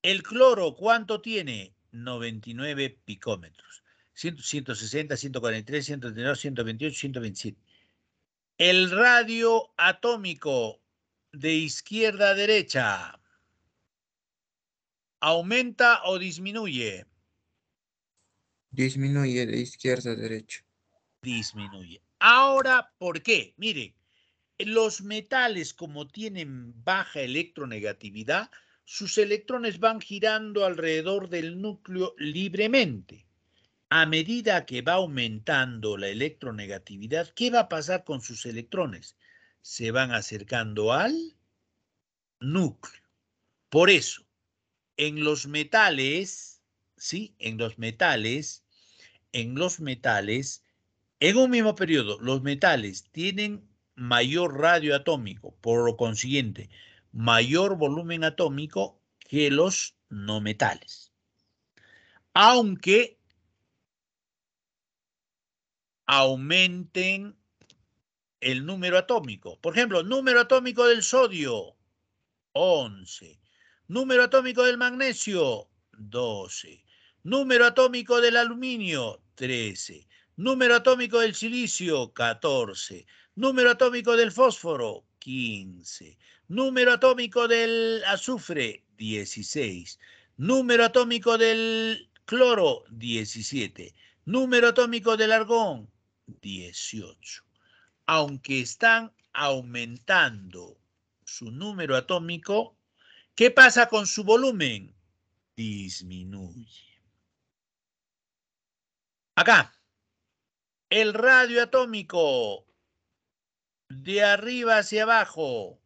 el cloro, ¿cuánto tiene? 99 picómetros. 160, 143, 139, 128, 127. El radio atómico de izquierda a derecha aumenta o disminuye. Disminuye de izquierda a derecha. Disminuye. Ahora, ¿por qué? Miren, los metales como tienen baja electronegatividad, sus electrones van girando alrededor del núcleo libremente. A medida que va aumentando la electronegatividad, ¿qué va a pasar con sus electrones? Se van acercando al núcleo. Por eso, en los metales, ¿sí? En los metales, en los metales, en un mismo periodo, los metales tienen mayor radio atómico, por lo consiguiente, mayor volumen atómico que los no metales. Aunque aumenten el número atómico. Por ejemplo, número atómico del sodio, 11. Número atómico del magnesio, 12. Número atómico del aluminio, 13. Número atómico del silicio, 14. Número atómico del fósforo, 15. Número atómico del azufre, 16. Número atómico del cloro, 17. Número atómico del argón, 18. Aunque están aumentando su número atómico, ¿qué pasa con su volumen? Disminuye. Acá. El radio atómico de arriba hacia abajo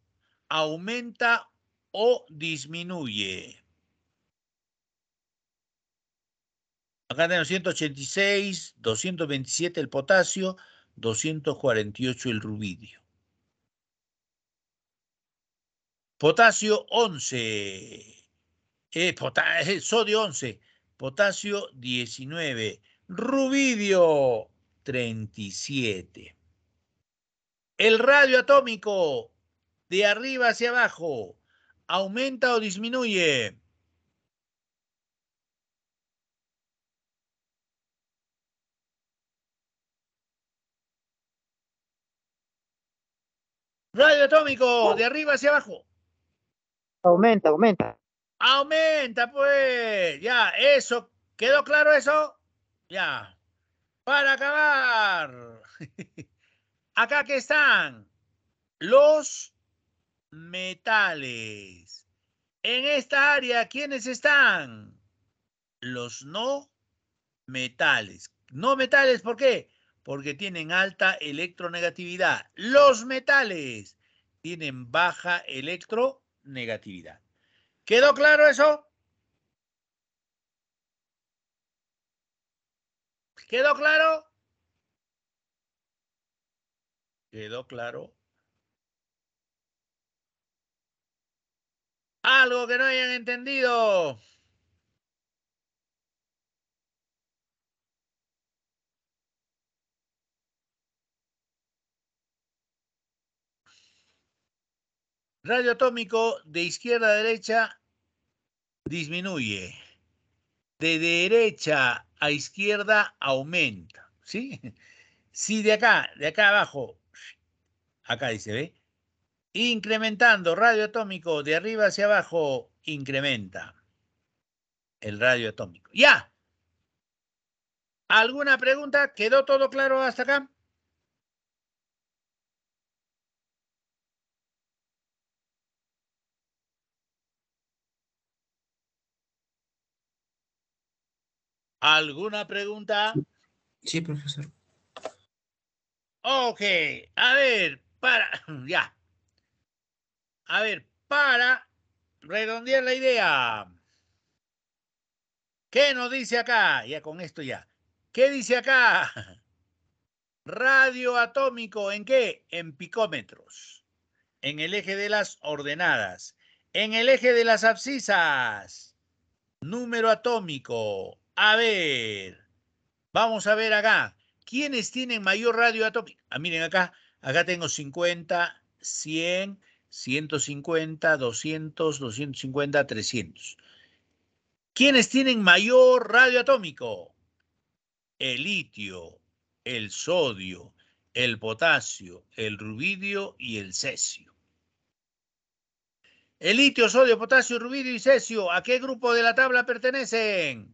aumenta o disminuye. Acá tenemos 186, 227 el potasio, 248 el rubidio. Potasio 11, eh, eh, sodio 11, potasio 19, Rubidio 37. El radio atómico de arriba hacia abajo aumenta o disminuye. Radio atómico de arriba hacia abajo. Aumenta, aumenta. Aumenta, pues. Ya, eso. ¿Quedó claro eso? Ya. Para acabar. Acá que están los metales. En esta área, ¿quiénes están? Los no metales. No metales, ¿por qué? Porque tienen alta electronegatividad. Los metales tienen baja electronegatividad. ¿Quedó claro eso? ¿Quedó claro? ¿Quedó claro? Algo que no hayan entendido. Radio atómico de izquierda a derecha disminuye. De derecha a izquierda aumenta, ¿sí? Si de acá, de acá abajo, acá dice, ¿ve? Incrementando radio atómico de arriba hacia abajo, incrementa el radio atómico. ¡Ya! ¿Alguna pregunta? ¿Quedó todo claro hasta acá? ¿Alguna pregunta? Sí, profesor. Ok, a ver, para, ya. A ver, para redondear la idea. ¿Qué nos dice acá? Ya con esto ya. ¿Qué dice acá? Radio atómico, ¿en qué? En picómetros. En el eje de las ordenadas. En el eje de las abscisas. Número atómico. A ver, vamos a ver acá. ¿Quiénes tienen mayor radio atómica? Ah, miren acá, acá tengo 50, 100, 150, 200, 250, 300. ¿Quiénes tienen mayor radio atómico? El litio, el sodio, el potasio, el rubidio y el cesio. El litio, sodio, potasio, rubidio y cesio, ¿a qué grupo de la tabla pertenecen?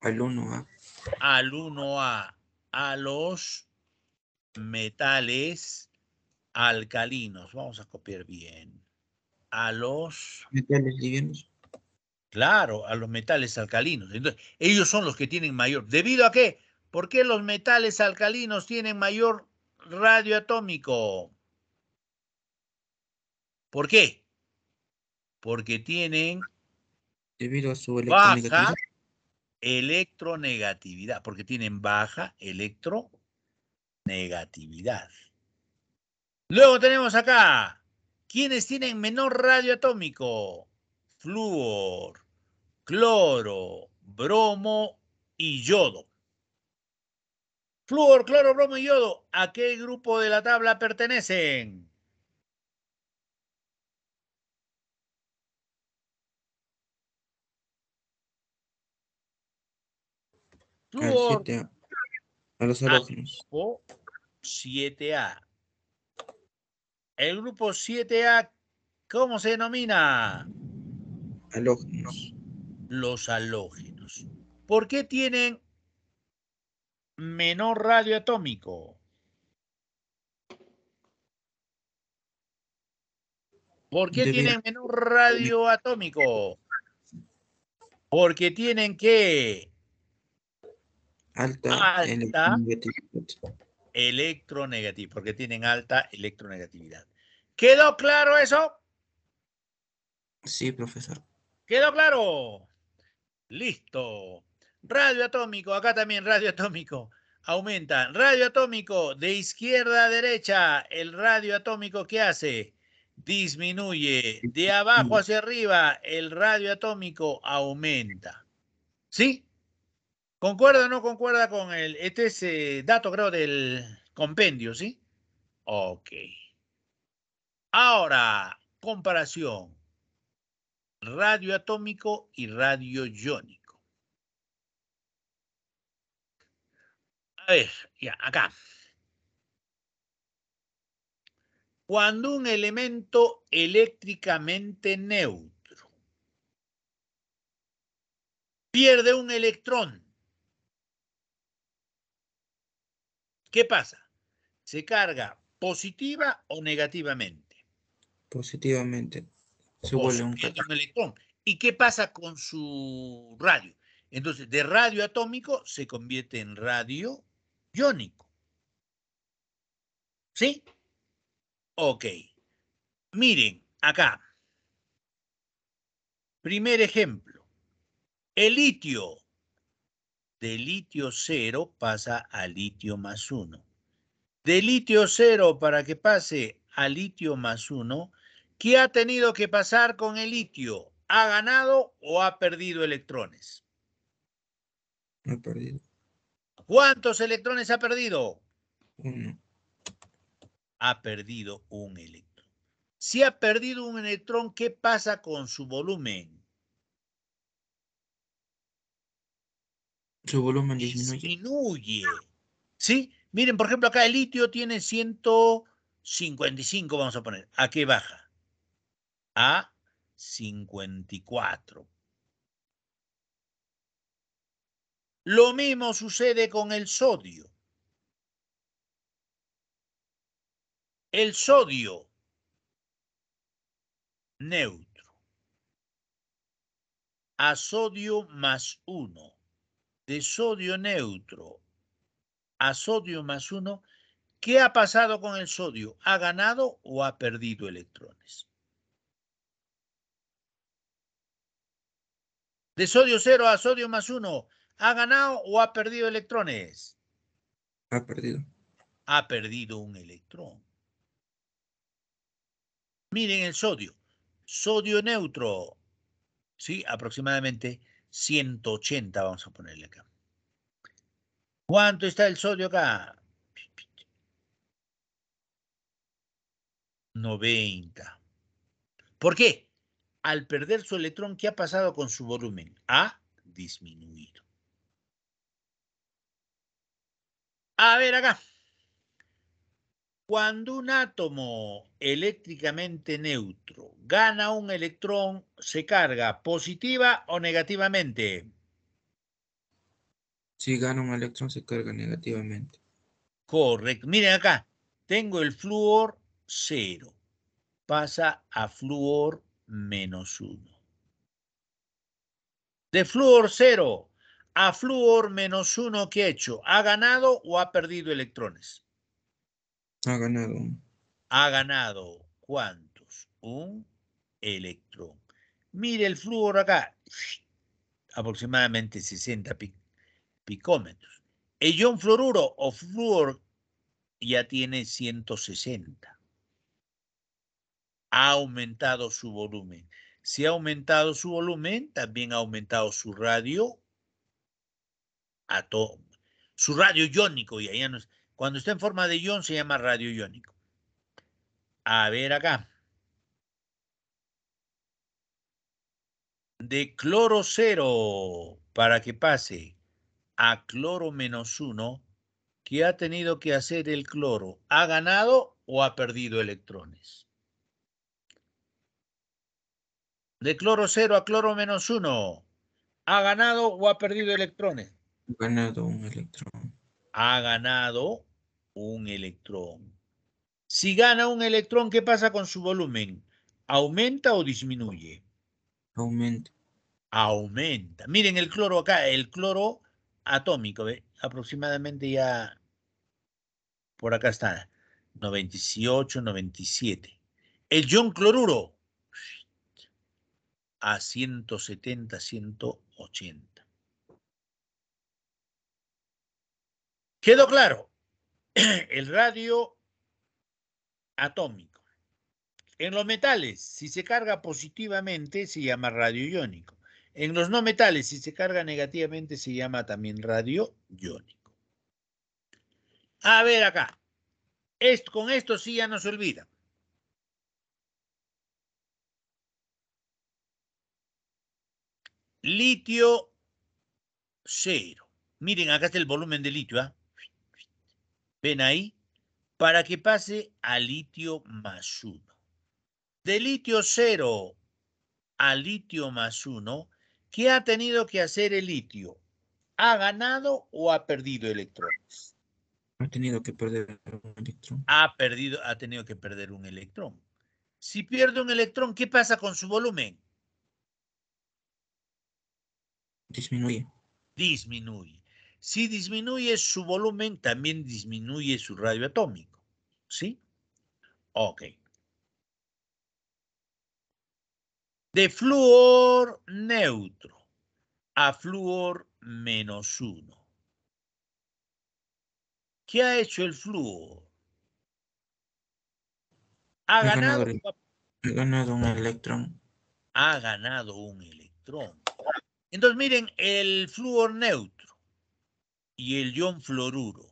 Al 1A. Al 1A. A los metales alcalinos. Vamos a copiar bien. A los... Metales livianos. Claro, a los metales alcalinos. Entonces, ellos son los que tienen mayor. ¿Debido a qué? ¿Por qué los metales alcalinos tienen mayor radio atómico? ¿Por qué? Porque tienen debido a su baja electronegatividad, porque tienen baja electronegatividad. Luego tenemos acá, quienes tienen menor radio atómico? Flúor, cloro, bromo y yodo. Fluor, cloro, bromo y yodo, ¿a qué grupo de la tabla pertenecen? a los halógenos. 7A. El grupo 7A, ¿cómo se denomina? Halógenos. Los halógenos. ¿Por qué tienen menor radio atómico? ¿Por qué tienen menor radio atómico? Porque tienen que Alta, electronegatividad. porque tienen alta electronegatividad. ¿Quedó claro eso? Sí, profesor. ¿Quedó claro? Listo. Radio atómico, acá también radio atómico. Aumenta. Radio atómico de izquierda a derecha. El radio atómico que hace disminuye. De abajo hacia arriba, el radio atómico aumenta. ¿Sí? ¿Concuerda o no concuerda con el, este es eh, dato creo del compendio, ¿sí? Ok. Ahora, comparación. Radio atómico y radio iónico. A ver, ya, acá. Cuando un elemento eléctricamente neutro pierde un electrón ¿Qué pasa? ¿Se carga positiva o negativamente? Positivamente. Se ¿Y qué pasa con su radio? Entonces, de radio atómico se convierte en radio iónico. ¿Sí? Ok. Miren, acá. Primer ejemplo. El litio de litio cero pasa a litio más uno. De litio cero para que pase a litio más uno, ¿qué ha tenido que pasar con el litio? ¿Ha ganado o ha perdido electrones? Ha perdido. ¿Cuántos electrones ha perdido? Uno. Ha perdido un electrón. Si ha perdido un electrón, ¿qué pasa con su volumen? Su volumen disminuye. disminuye. ¿Sí? Miren, por ejemplo, acá el litio tiene 155, vamos a poner. ¿A qué baja? A 54. Lo mismo sucede con el sodio. El sodio neutro a sodio más uno de sodio neutro a sodio más uno, ¿qué ha pasado con el sodio? ¿Ha ganado o ha perdido electrones? De sodio cero a sodio más uno, ¿ha ganado o ha perdido electrones? Ha perdido. Ha perdido un electrón. Miren el sodio. Sodio neutro, ¿sí? Aproximadamente 180 vamos a ponerle acá. ¿Cuánto está el sodio acá? 90. ¿Por qué? Al perder su electrón, ¿qué ha pasado con su volumen? Ha disminuido. A ver acá. Cuando un átomo eléctricamente neutro gana un electrón, ¿se carga positiva o negativamente? Si gana un electrón, se carga negativamente. Correcto. Miren acá, tengo el flúor cero. Pasa a flúor menos uno. De flúor cero a flúor menos uno, ¿qué he hecho? ¿Ha ganado o ha perdido electrones? Ha ganado. Ha ganado. ¿Cuántos? Un electrón. Mire el flúor acá. Aproximadamente 60 picómetros. El ion fluoruro o flúor ya tiene 160. Ha aumentado su volumen. Si ha aumentado su volumen, también ha aumentado su radio atómico. su radio iónico, y allá no es, cuando está en forma de ion se llama radio iónico. A ver acá. De cloro cero para que pase a cloro menos uno, ¿qué ha tenido que hacer el cloro? ¿Ha ganado o ha perdido electrones? De cloro cero a cloro menos uno, ¿ha ganado o ha perdido electrones? Ha ganado un electrón. Ha ganado un electrón. Si gana un electrón, ¿qué pasa con su volumen? ¿Aumenta o disminuye? Aumenta. Aumenta. Miren el cloro acá, el cloro atómico, ¿ve? aproximadamente ya por acá está, 98, 97. El ion cloruro a 170, 180. ¿Quedó claro? el radio atómico. En los metales, si se carga positivamente, se llama radio iónico. En los no metales, si se carga negativamente, se llama también radio iónico. A ver acá. con esto sí ya no se olvida. Litio cero. Miren, acá está el volumen de litio. ¿ah? ven ahí, para que pase a litio más uno. De litio cero a litio más uno, ¿qué ha tenido que hacer el litio? ¿Ha ganado o ha perdido electrones? Ha tenido que perder un electrón. Ha, perdido, ha tenido que perder un electrón. Si pierde un electrón, ¿qué pasa con su volumen? Disminuye. Disminuye. Si disminuye su volumen, también disminuye su radio atómico. ¿Sí? Ok. De flúor neutro a flúor menos uno. ¿Qué ha hecho el flúor? Ha, ganado, ganado un electrón. Ha ganado un electrón. Entonces, miren, el flúor neutro y el ion fluoruro.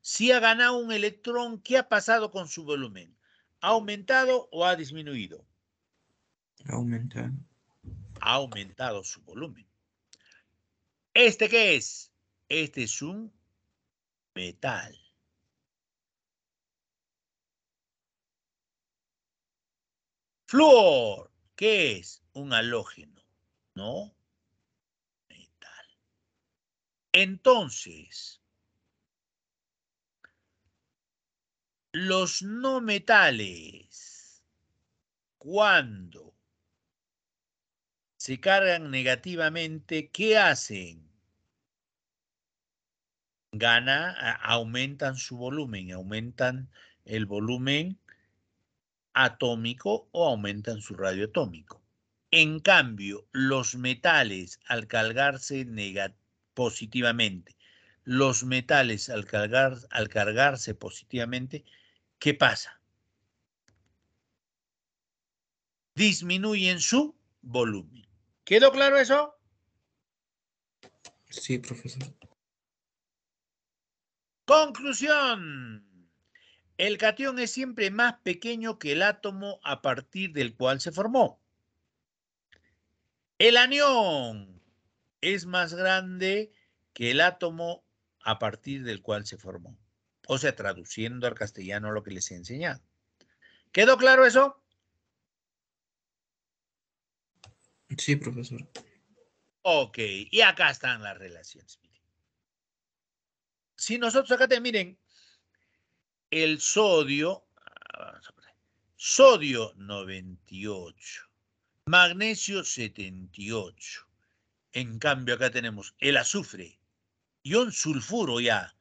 Si ha ganado un electrón, ¿qué ha pasado con su volumen? ¿Ha aumentado o ha disminuido? Ha aumentado. Ha aumentado su volumen. ¿Este qué es? Este es un metal. Fluor. ¿qué es? Un halógeno, ¿no? Entonces, los no metales, cuando se cargan negativamente, ¿qué hacen? Gana, aumentan su volumen, aumentan el volumen atómico o aumentan su radio atómico. En cambio, los metales al cargarse negativamente, positivamente. Los metales al, cargar, al cargarse positivamente, ¿qué pasa? Disminuyen su volumen. ¿Quedó claro eso? Sí, profesor. Conclusión. El catión es siempre más pequeño que el átomo a partir del cual se formó. El anión es más grande que el átomo a partir del cual se formó. O sea, traduciendo al castellano lo que les he enseñado. ¿Quedó claro eso? Sí, profesor. Ok, y acá están las relaciones. Si nosotros acá te miren, el sodio, ah, sodio 98, magnesio 78, en cambio, acá tenemos el azufre, ion sulfuro ya,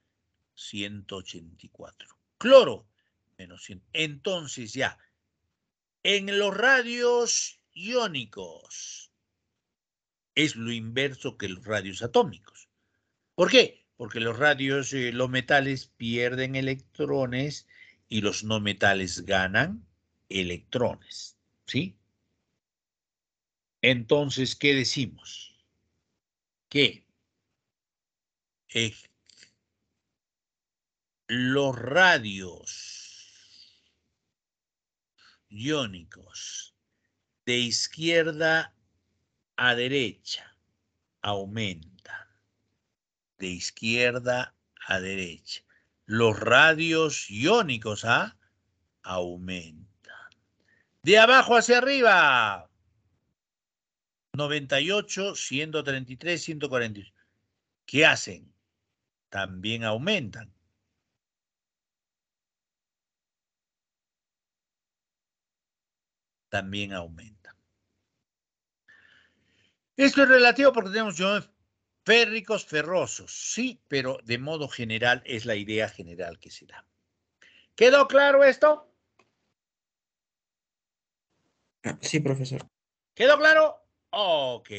184. Cloro, menos 100. Entonces ya, en los radios iónicos es lo inverso que los radios atómicos. ¿Por qué? Porque los radios, eh, los metales pierden electrones y los no metales ganan electrones. ¿Sí? Entonces, ¿qué decimos? que los radios iónicos de izquierda a derecha aumentan. De izquierda a derecha. Los radios iónicos ¿ah? aumentan. De abajo hacia arriba. 98, 133, 148. ¿Qué hacen? También aumentan. También aumentan. Esto es relativo porque tenemos férricos ferrosos, sí, pero de modo general es la idea general que se da. ¿Quedó claro esto? Ah, sí, profesor. ¿Quedó claro? Ok.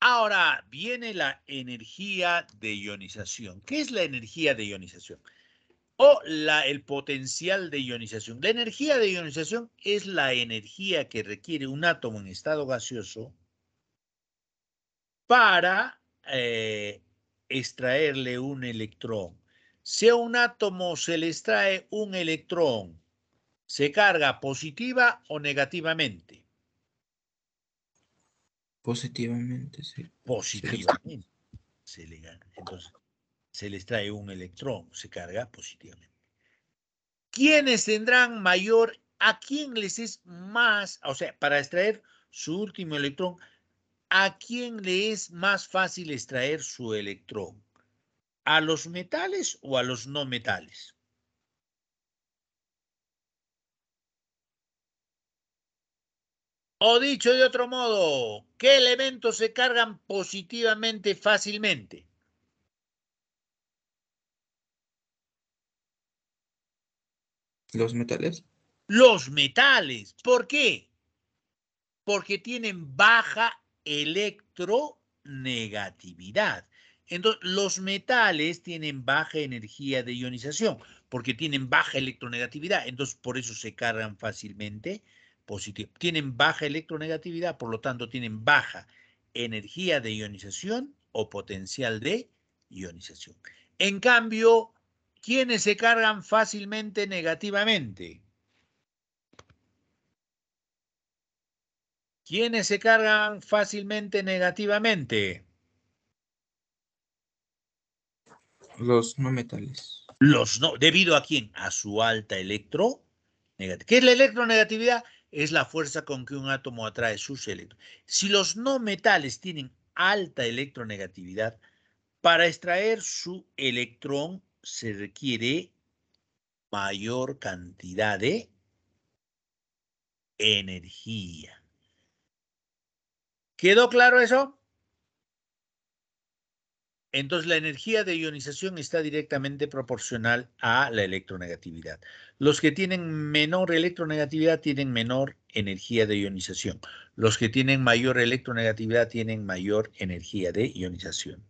Ahora viene la energía de ionización. ¿Qué es la energía de ionización? O el potencial de ionización. La energía de ionización es la energía que requiere un átomo en estado gaseoso para eh, extraerle un electrón. Si a un átomo se le extrae un electrón, ¿se carga positiva o negativamente? Positivamente, sí. Positivamente. Se Entonces, se les trae un electrón, se carga positivamente. ¿Quiénes tendrán mayor, a quién les es más, o sea, para extraer su último electrón, a quién le es más fácil extraer su electrón? ¿A los metales o a los no metales? O dicho de otro modo, ¿qué elementos se cargan positivamente fácilmente? ¿Los metales? Los metales. ¿Por qué? Porque tienen baja electronegatividad. Entonces, los metales tienen baja energía de ionización porque tienen baja electronegatividad. Entonces, por eso se cargan fácilmente tienen baja electronegatividad, por lo tanto tienen baja energía de ionización o potencial de ionización. En cambio, ¿quiénes se cargan fácilmente negativamente? ¿Quiénes se cargan fácilmente negativamente? Los no metales. Los no, ¿debido a quién? A su alta electronegatividad. ¿Qué es la electronegatividad? es la fuerza con que un átomo atrae sus electrones. Si los no metales tienen alta electronegatividad, para extraer su electrón se requiere mayor cantidad de energía. ¿Quedó claro eso? Entonces, la energía de ionización está directamente proporcional a la electronegatividad. Los que tienen menor electronegatividad tienen menor energía de ionización. Los que tienen mayor electronegatividad tienen mayor energía de ionización.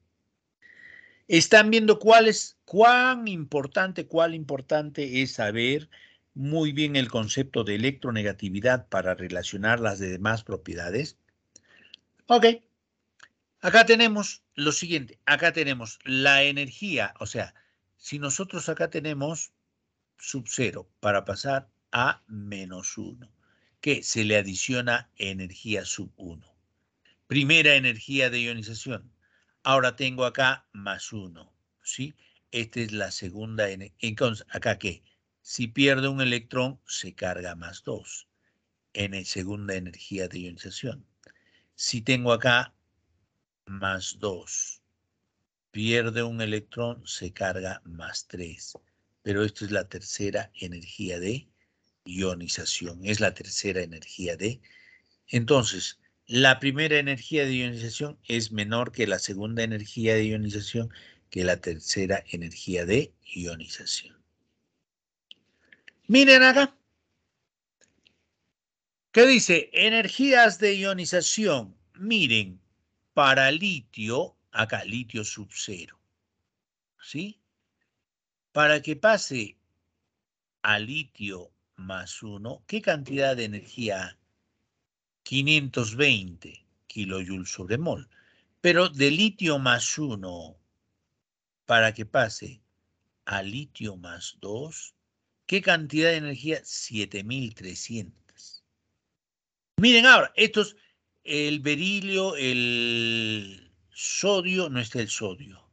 Están viendo cuál es, cuán importante, cuál importante es saber muy bien el concepto de electronegatividad para relacionar las demás propiedades. Ok, acá tenemos lo siguiente, acá tenemos la energía, o sea, si nosotros acá tenemos sub 0 para pasar a menos uno, que se le adiciona energía sub 1. Primera energía de ionización. Ahora tengo acá más uno. ¿sí? Esta es la segunda energía. Entonces, ¿acá qué? Si pierde un electrón, se carga más 2 en el segunda energía de ionización. Si tengo acá más 2. Pierde un electrón, se carga más 3. Pero esto es la tercera energía de ionización. Es la tercera energía de... Entonces, la primera energía de ionización es menor que la segunda energía de ionización que la tercera energía de ionización. Miren acá. ¿Qué dice? Energías de ionización. Miren, para litio, acá litio subcero, ¿sí? Para que pase a litio más uno, ¿qué cantidad de energía? 520 kilojoules sobre mol. Pero de litio más uno, para que pase a litio más dos, ¿qué cantidad de energía? 7300. Miren ahora, estos el berilio, el sodio, no está el sodio.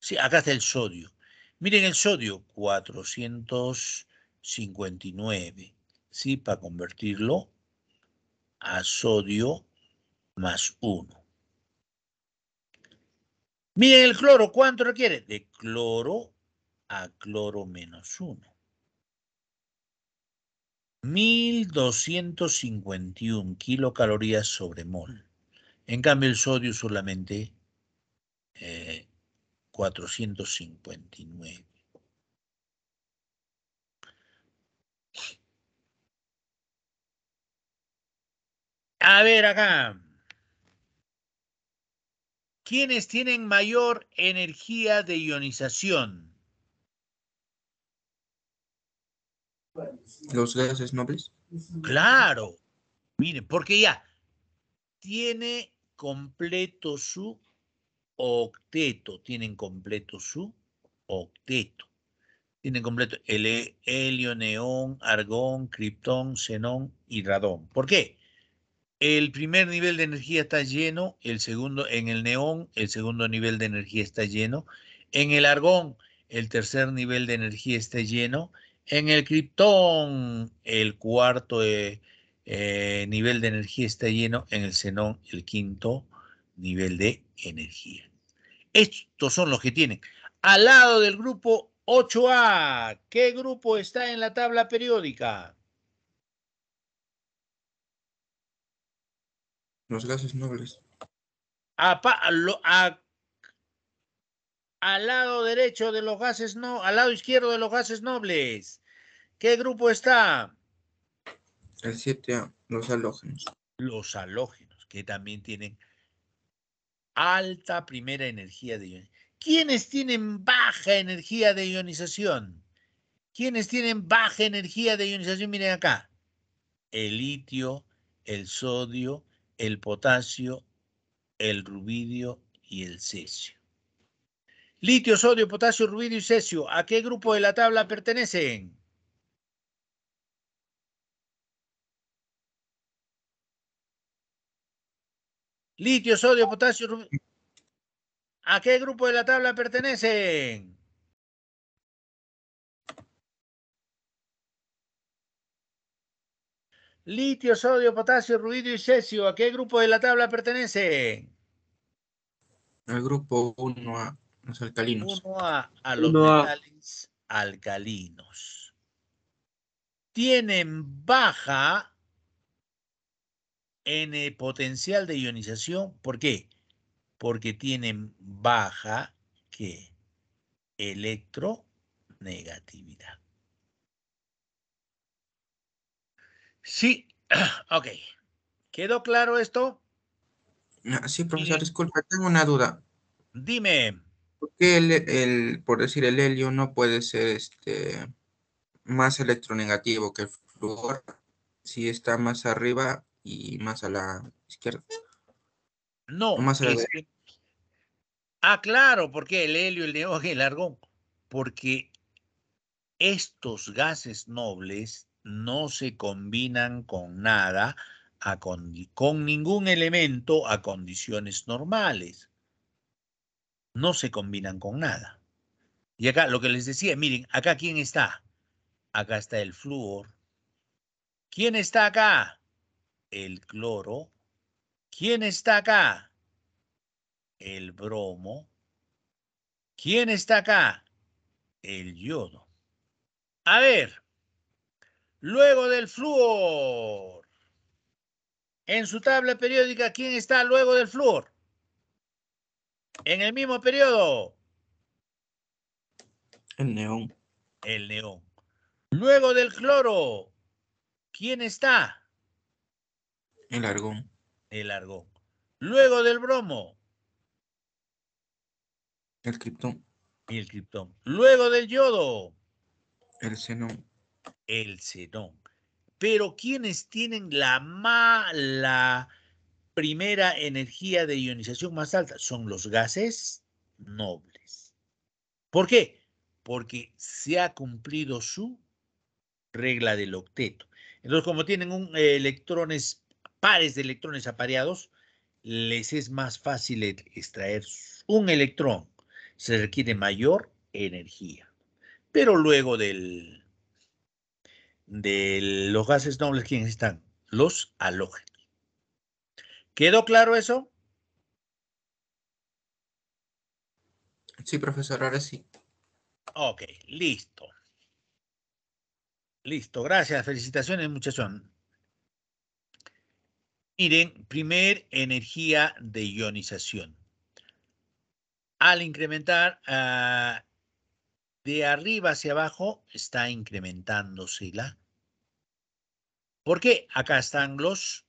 Sí, acá está el sodio. Miren el sodio, 459, ¿sí? Para convertirlo a sodio más 1. Miren el cloro, ¿cuánto requiere? De cloro a cloro menos 1. 1251 kilocalorías sobre mol. En cambio, el sodio solamente eh, 459. A ver acá. ¿Quiénes tienen mayor energía de ionización? los gases nobles? Claro. Mire, porque ya tiene completo su octeto, tienen completo su octeto. Tienen completo el helio, neón, argón, criptón, xenón y radón. ¿Por qué? El primer nivel de energía está lleno, el segundo en el neón, el segundo nivel de energía está lleno, en el argón, el tercer nivel de energía está lleno, en el criptón, el cuarto eh, eh, nivel de energía está lleno. En el Xenón, el quinto nivel de energía. Estos son los que tienen. Al lado del grupo 8A, ¿qué grupo está en la tabla periódica? Los gases nobles. A, a, al lado derecho de los gases no, al lado izquierdo de los gases nobles. ¿Qué grupo está? El 7A, los halógenos. Los halógenos, que también tienen alta primera energía de ionización. ¿Quiénes tienen baja energía de ionización? ¿Quiénes tienen baja energía de ionización? Miren acá. El litio, el sodio, el potasio, el rubidio y el cesio. Litio, sodio, potasio, ruido y cesio. ¿A qué grupo de la tabla pertenecen? Litio, sodio, potasio, rubidio. ¿A qué grupo de la tabla pertenecen? Litio, sodio, potasio, ruido y cesio. ¿A qué grupo de la tabla pertenecen? Al grupo 1A. Los alcalinos. Uno a, los metales alcalinos. Tienen baja en el eh, potencial de ionización. ¿Por qué? Porque tienen baja que electronegatividad. Sí, ok. ¿Quedó claro esto? Ah, sí, profesor, Disculpa, tengo una duda. Dime. ¿Por qué el, por decir el helio no puede ser este más electronegativo que el flúor si está más arriba y más a la izquierda? No. Ah, claro, porque el helio, el neón y el argón. Porque estos gases nobles no se combinan con nada, con ningún elemento a condiciones normales no se combinan con nada. Y acá lo que les decía, miren, acá quién está. Acá está el flúor. ¿Quién está acá? El cloro. ¿Quién está acá? El bromo. ¿Quién está acá? El yodo. A ver, luego del flúor. En su tabla periódica, ¿quién está luego del flúor? En el mismo periodo. El neón. El neón. Luego del cloro, ¿quién está? El argón. El argón. Luego del bromo. El criptón. el criptón. Luego del yodo. El xenón. El xenón. Pero ¿quiénes tienen la mala primera energía de ionización más alta son los gases nobles. ¿Por qué? Porque se ha cumplido su regla del octeto. Entonces, como tienen un, eh, electrones, pares de electrones apareados, les es más fácil extraer un electrón. Se requiere mayor energía. Pero luego del, de los gases nobles, ¿quiénes están? Los halógenos. ¿Quedó claro eso? Sí, profesor, ahora sí. Ok, listo. Listo, gracias. Felicitaciones, muchachos. Miren, primer, energía de ionización. Al incrementar ah, de arriba hacia abajo, está incrementándose la. ¿Por qué? Acá están los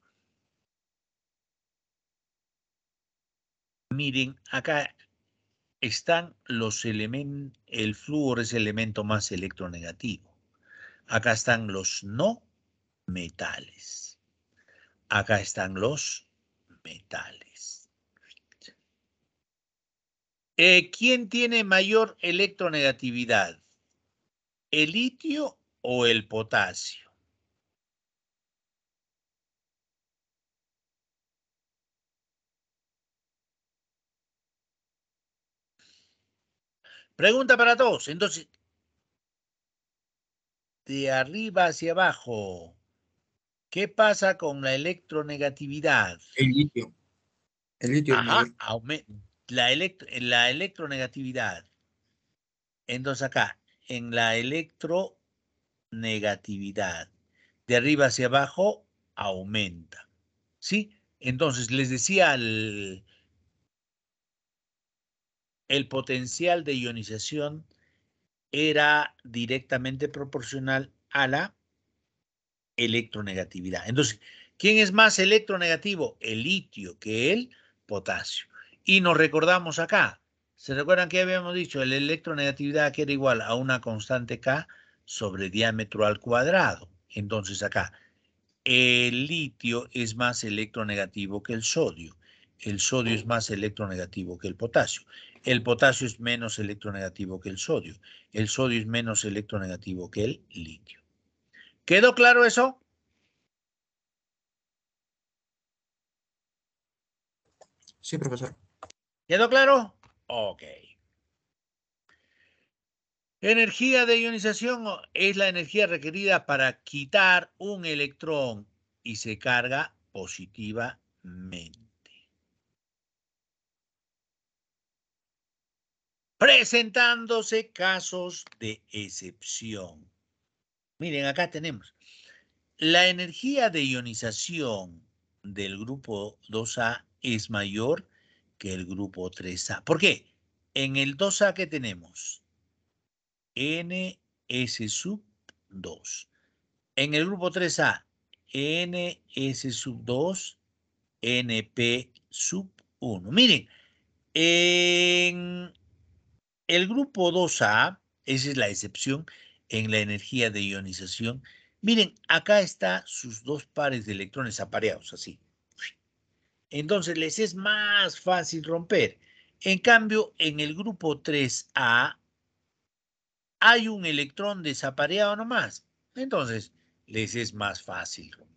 Miren, acá están los elementos, el flúor es el elemento más electronegativo. Acá están los no metales. Acá están los metales. Eh, ¿Quién tiene mayor electronegatividad? ¿El litio o el potasio? Pregunta para todos. Entonces, de arriba hacia abajo, ¿qué pasa con la electronegatividad? El litio. El litio. Ajá, la, la electronegatividad. Entonces acá, en la electronegatividad, de arriba hacia abajo, aumenta. ¿Sí? Entonces, les decía al, el potencial de ionización era directamente proporcional a la electronegatividad. Entonces, ¿quién es más electronegativo? El litio que el potasio. Y nos recordamos acá, ¿se recuerdan que habíamos dicho? La electronegatividad que era igual a una constante K sobre diámetro al cuadrado. Entonces acá, el litio es más electronegativo que el sodio. El sodio es más electronegativo que el potasio. El potasio es menos electronegativo que el sodio. El sodio es menos electronegativo que el litio. ¿Quedó claro eso? Sí, profesor. ¿Quedó claro? Ok. Energía de ionización es la energía requerida para quitar un electrón y se carga positivamente. presentándose casos de excepción. Miren, acá tenemos. La energía de ionización del grupo 2A es mayor que el grupo 3A. ¿Por qué? En el 2A que tenemos NS sub 2. En el grupo 3A, NS sub 2, NP sub 1. Miren, en el grupo 2A, esa es la excepción en la energía de ionización. Miren, acá está sus dos pares de electrones apareados, así. Entonces les es más fácil romper. En cambio, en el grupo 3A hay un electrón desapareado nomás. Entonces, les es más fácil romper.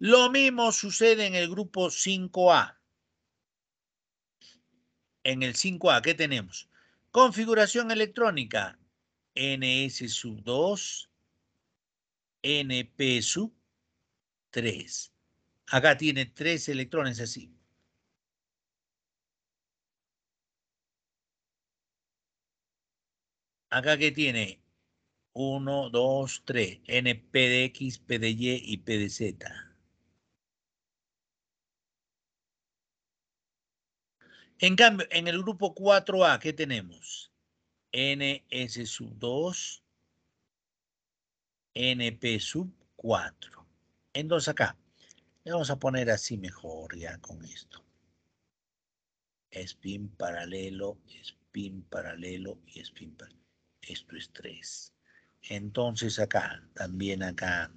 Lo mismo sucede en el grupo 5A en el 5A, ¿qué tenemos? Configuración electrónica, NS sub 2, NP sub 3. Acá tiene tres electrones así. Acá que tiene 1, 2, 3, P de y y de PDZ. En cambio, en el grupo 4A, ¿qué tenemos? NS sub 2, NP sub 4. Entonces acá, le vamos a poner así mejor ya con esto. Spin paralelo, spin paralelo y spin paralelo. Esto es 3. Entonces acá, también acá,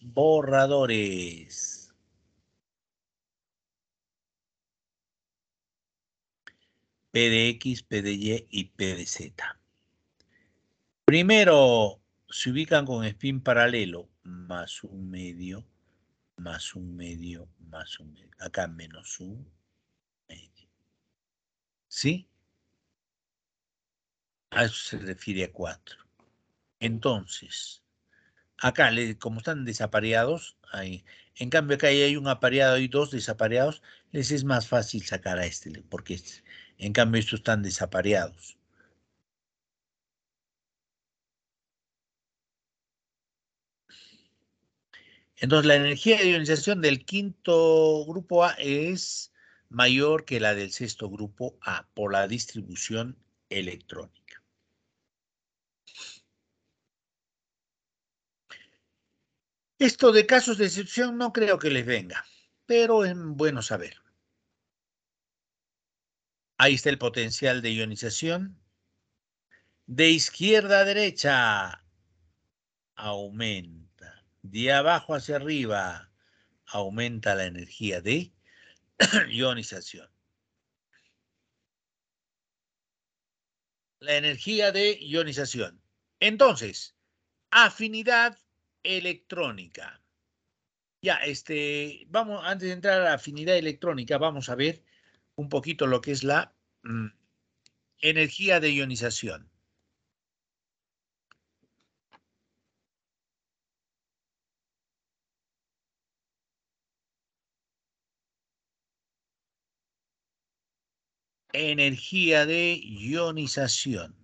borradores. PDX, PDY y PDZ. Primero se ubican con spin paralelo, más un medio, más un medio, más un medio. Acá menos un medio. ¿Sí? A eso se refiere a 4. Entonces, acá, como están desapareados, hay, en cambio acá hay un apareado y dos desapareados, les es más fácil sacar a este, porque en cambio estos están desapareados. Entonces la energía de ionización del quinto grupo A es mayor que la del sexto grupo A por la distribución electrónica. Esto de casos de excepción no creo que les venga, pero es bueno saber. Ahí está el potencial de ionización. De izquierda a derecha, aumenta. De abajo hacia arriba, aumenta la energía de ionización. La energía de ionización. Entonces, afinidad electrónica. Ya, este, vamos, antes de entrar a afinidad electrónica, vamos a ver un poquito lo que es la Mm. energía de ionización. Energía de ionización.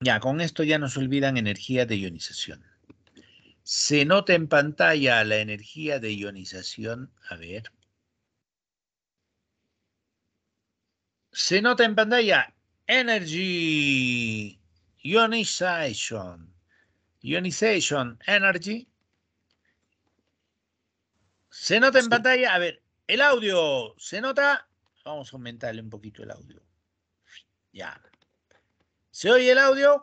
Ya, con esto ya nos olvidan energía de ionización. Se nota en pantalla la energía de ionización. A ver. Se nota en pantalla energy, ionization, ionization, energy. Se nota en pantalla, a ver, el audio, se nota. Vamos a aumentarle un poquito el audio. Ya. ¿Se oye el audio?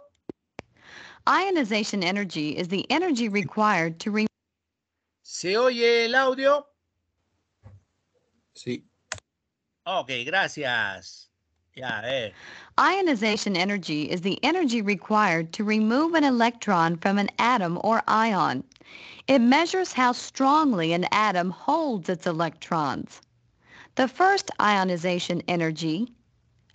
Ionization energy is the energy required to re ¿Se oye el audio? Sí. Ok, gracias. Ya, eh. Ionization energy is the energy required to remove an electron from an atom or ion. It measures how strongly an atom holds its electrons. The first ionization energy,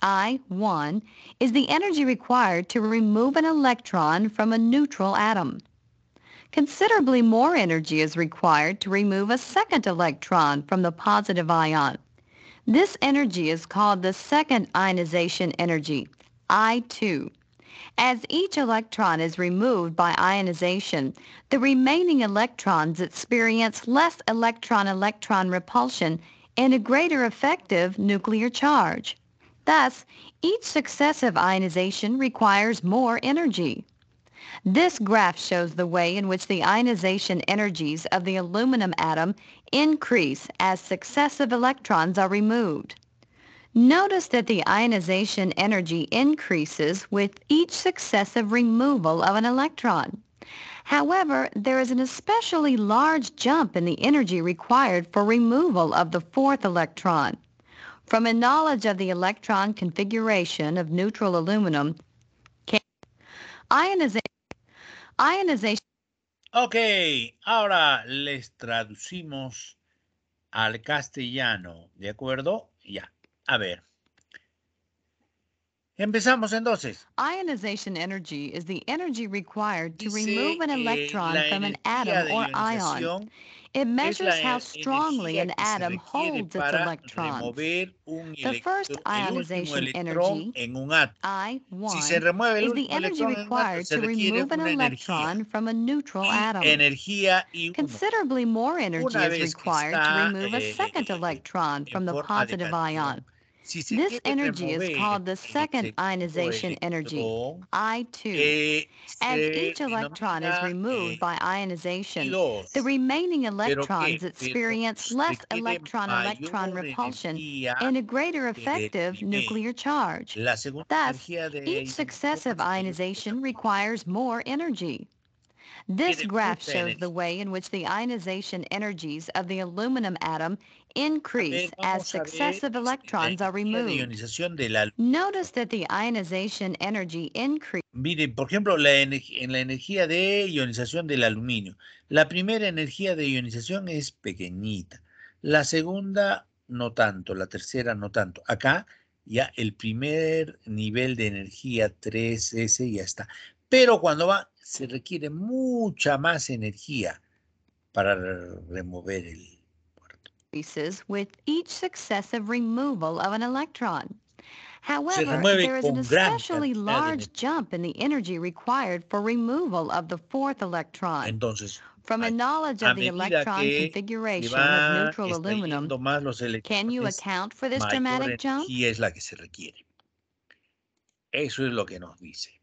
I, 1, is the energy required to remove an electron from a neutral atom. Considerably more energy is required to remove a second electron from the positive ion. This energy is called the second ionization energy, I2. As each electron is removed by ionization, the remaining electrons experience less electron-electron repulsion and a greater effective nuclear charge. Thus, each successive ionization requires more energy. This graph shows the way in which the ionization energies of the aluminum atom increase as successive electrons are removed. Notice that the ionization energy increases with each successive removal of an electron. However, there is an especially large jump in the energy required for removal of the fourth electron. From a knowledge of the electron configuration of neutral aluminum, ionization, ionization. Ok, ahora les traducimos al castellano, ¿de acuerdo? Ya, a ver. Empezamos entonces. Ionization energy is the energy required to Dice, remove an electron eh, from an atom or ion. It measures how strongly an atom holds its electrons. The first ionization energy, I1, si is the energy required to remove an electron from a neutral atom. Considerably more energy is required to remove a eh, second eh, eh, electron from the positive ion. This energy is called the second ionization energy, I2. As each electron is removed by ionization, the remaining electrons experience less electron-electron repulsion and a greater effective nuclear charge. Thus, each successive ionization requires more energy. This graph shows the way in which the ionization energies of the aluminum atom increase as successive electrons are removed. Notice that the ionization energy increase. Mire, por ejemplo, la en la energía de ionización del aluminio. La primera energía de ionización es pequeñita. La segunda no tanto, la tercera no tanto. Acá ya el primer nivel de energía 3S ya está. Pero cuando va se requiere mucha más energía para remover el cuarto. With each successive removal of an electron. However, there is an especially large jump in the energy required for removal of the fourth electron. From a knowledge of the electron configuration of neutral aluminum, can you account for this dramatic jump? es la que se requiere. Eso es lo que nos dice.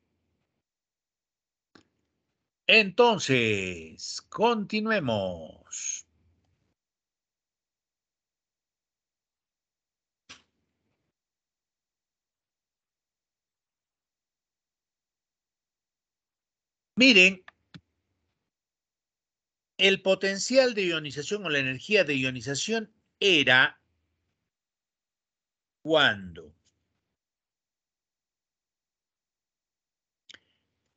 Entonces, continuemos. Miren, el potencial de ionización o la energía de ionización era cuando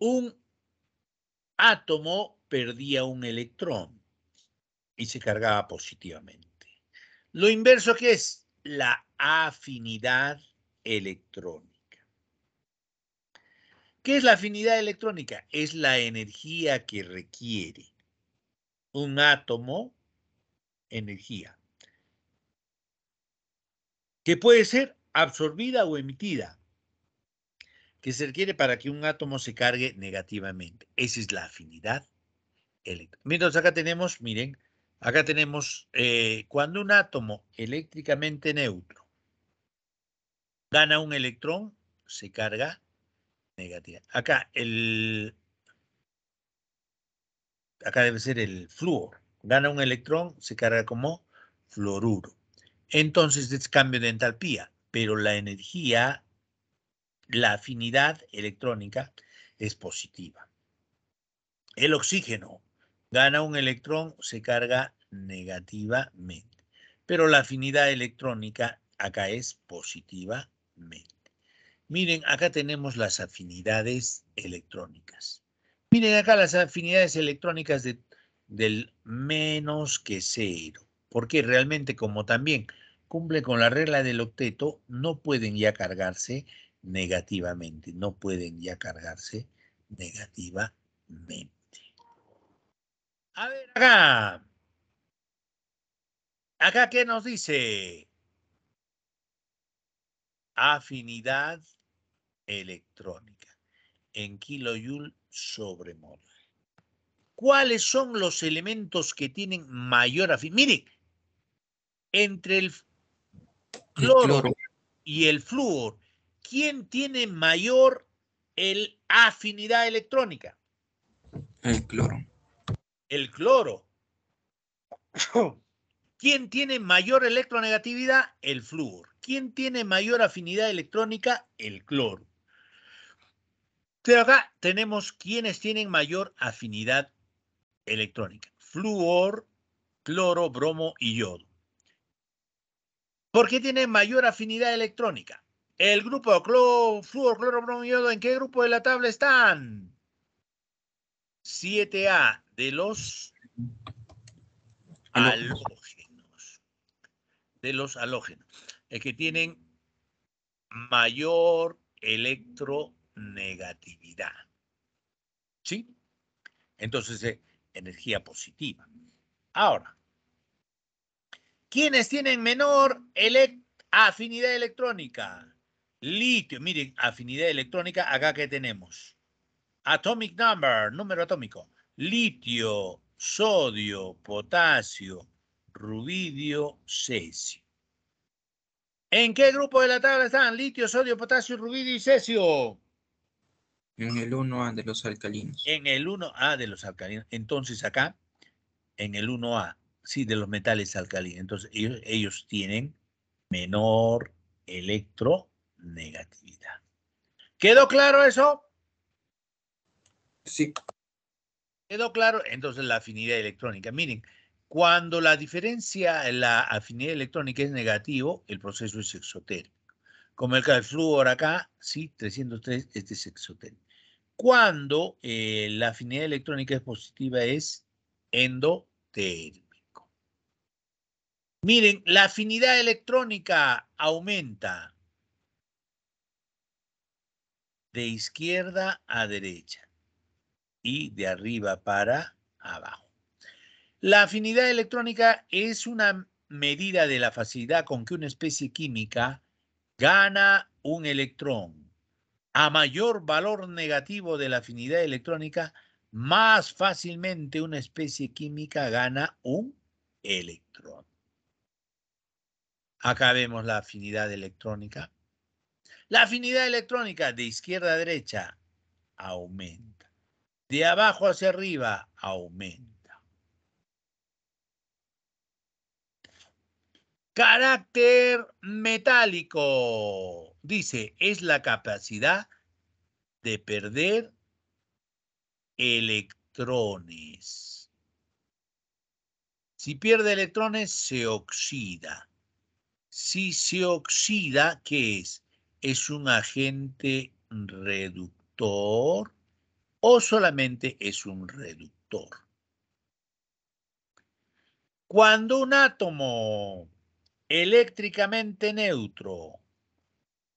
un átomo perdía un electrón y se cargaba positivamente. Lo inverso que es la afinidad electrónica. ¿Qué es la afinidad electrónica? Es la energía que requiere un átomo, energía, que puede ser absorbida o emitida que se requiere para que un átomo se cargue negativamente. Esa es la afinidad eléctrica. Mientras acá tenemos, miren, acá tenemos eh, cuando un átomo eléctricamente neutro gana un electrón, se carga negativa. Acá el, acá debe ser el flúor. Gana un electrón, se carga como fluoruro. Entonces es cambio de entalpía, pero la energía la afinidad electrónica es positiva. El oxígeno gana un electrón, se carga negativamente, pero la afinidad electrónica acá es positivamente. Miren, acá tenemos las afinidades electrónicas. Miren acá las afinidades electrónicas de, del menos que cero, porque realmente como también cumple con la regla del octeto, no pueden ya cargarse negativamente, no pueden ya cargarse negativamente. A ver, acá. Acá, ¿qué nos dice? Afinidad electrónica en kilojoule sobre mol. ¿Cuáles son los elementos que tienen mayor afinidad? Mire, entre el el cloro. y el flúor quién tiene mayor el afinidad electrónica? El cloro. El cloro. ¿Quién tiene mayor electronegatividad? El flúor. ¿Quién tiene mayor afinidad electrónica? El cloro. Pero acá tenemos quienes tienen mayor afinidad electrónica. Flúor, cloro, bromo y yodo. ¿Por qué tienen mayor afinidad electrónica? El grupo Fluor Cloro ¿en qué grupo de la tabla están? 7A de los ah, halógenos. De los halógenos. Es que tienen mayor electronegatividad. ¿Sí? Entonces, eh, energía positiva. Ahora, ¿quiénes tienen menor afinidad electrónica? Litio, miren, afinidad electrónica, acá que tenemos. Atomic number, número atómico. Litio, sodio, potasio, rubidio, cesio. ¿En qué grupo de la tabla están? Litio, sodio, potasio, rubidio y cesio. En el 1A de los alcalinos. En el 1A de los alcalinos. Entonces acá, en el 1A, sí, de los metales alcalinos. Entonces ellos, ellos tienen menor electro negatividad. ¿Quedó claro eso? Sí. ¿Quedó claro? Entonces la afinidad electrónica. Miren, cuando la diferencia, la afinidad electrónica es negativo, el proceso es exotérmico. Como el flúor acá, sí, 303, este es exotérico. Cuando eh, la afinidad electrónica es positiva, es endotérmico. Miren, la afinidad electrónica aumenta de izquierda a derecha y de arriba para abajo. La afinidad electrónica es una medida de la facilidad con que una especie química gana un electrón. A mayor valor negativo de la afinidad electrónica, más fácilmente una especie química gana un electrón. Acá vemos la afinidad electrónica. La afinidad electrónica de izquierda a derecha aumenta. De abajo hacia arriba aumenta. Carácter metálico. Dice, es la capacidad de perder electrones. Si pierde electrones, se oxida. Si se oxida, ¿qué es? es un agente reductor o solamente es un reductor. Cuando un átomo eléctricamente neutro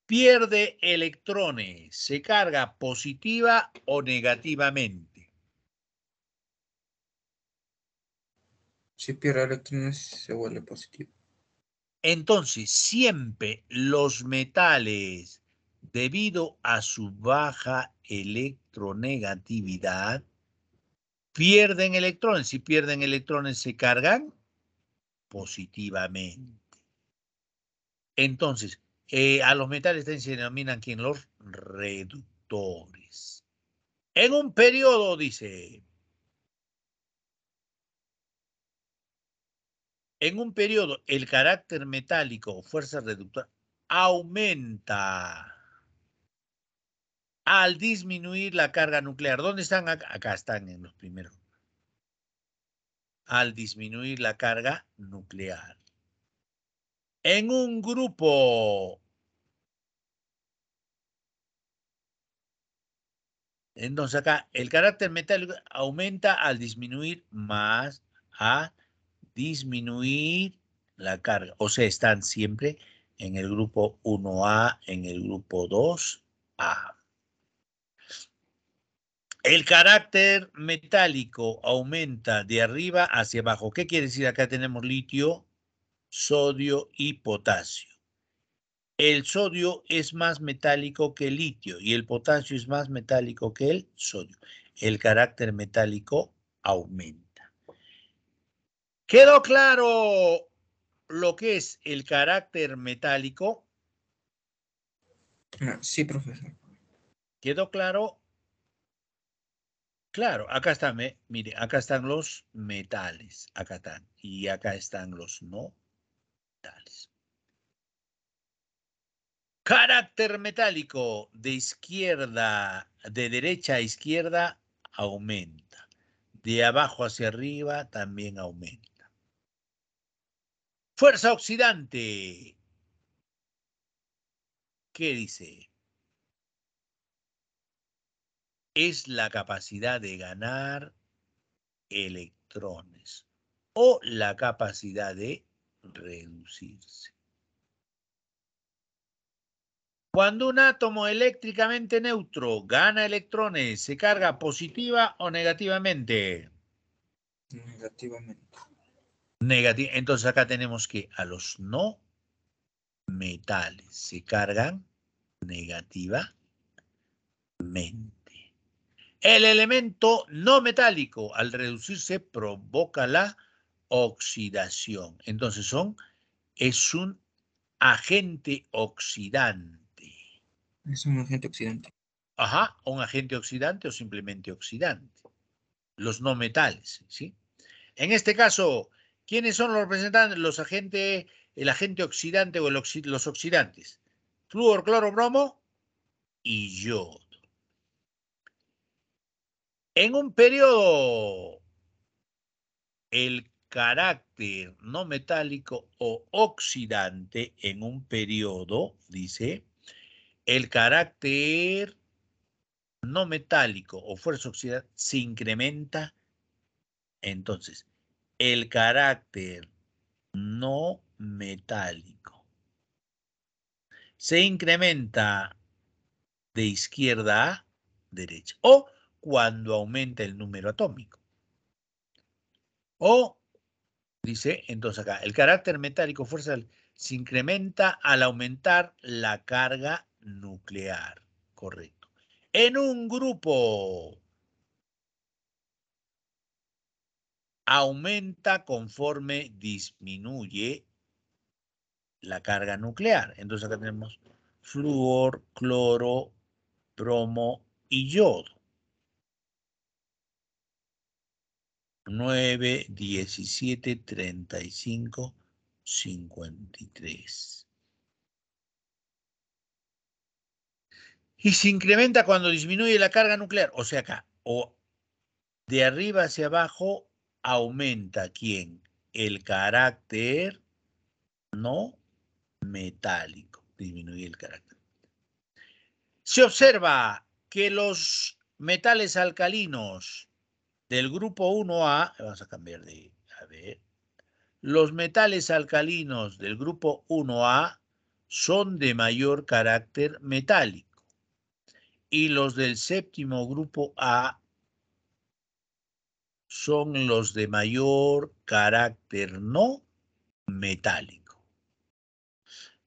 pierde electrones, se carga positiva o negativamente. Si pierde electrones, se vuelve positivo. Entonces, siempre los metales, debido a su baja electronegatividad, pierden electrones. Si pierden electrones, se cargan positivamente. Entonces, eh, a los metales se denominan ¿quién? los reductores. En un periodo, dice, En un periodo, el carácter metálico o fuerza reductora aumenta al disminuir la carga nuclear. ¿Dónde están? Acá están en los primeros. Al disminuir la carga nuclear. En un grupo Entonces acá el carácter metálico aumenta al disminuir más a disminuir la carga. O sea, están siempre en el grupo 1A, en el grupo 2A. El carácter metálico aumenta de arriba hacia abajo. ¿Qué quiere decir? Acá tenemos litio, sodio y potasio. El sodio es más metálico que el litio y el potasio es más metálico que el sodio. El carácter metálico aumenta. Quedó claro lo que es el carácter metálico. Ah, sí, profesor. ¿Quedó claro? Claro, acá están, mire, acá están los metales, acá están, y acá están los no metales. Carácter metálico de izquierda, de derecha a izquierda, aumenta. De abajo hacia arriba también aumenta. Fuerza Oxidante. ¿Qué dice? Es la capacidad de ganar electrones o la capacidad de reducirse. Cuando un átomo eléctricamente neutro gana electrones, ¿se carga positiva o negativamente? Negativamente. Entonces acá tenemos que a los no metales se cargan negativamente. El elemento no metálico al reducirse provoca la oxidación. Entonces son, es un agente oxidante. Es un agente oxidante. Ajá, un agente oxidante o simplemente oxidante. Los no metales, ¿sí? En este caso, ¿Quiénes son los representantes? Los agentes, el agente oxidante o los oxidantes. Fluor, cloro, bromo y yodo. En un periodo, el carácter no metálico o oxidante en un periodo, dice, el carácter no metálico o fuerza oxidante se incrementa entonces el carácter no metálico. Se incrementa de izquierda a derecha o cuando aumenta el número atómico. O, dice entonces acá, el carácter metálico fuerza se incrementa al aumentar la carga nuclear. Correcto. En un grupo aumenta conforme disminuye la carga nuclear. Entonces acá tenemos flúor, cloro, bromo y yodo. 9, 17, 35, 53. Y se incrementa cuando disminuye la carga nuclear. O sea, acá, o de arriba hacia abajo aumenta quién? El carácter no metálico. Disminuye el carácter. Se observa que los metales alcalinos del grupo 1A, vamos a cambiar de, a ver, los metales alcalinos del grupo 1A son de mayor carácter metálico y los del séptimo grupo A son los de mayor carácter no metálico.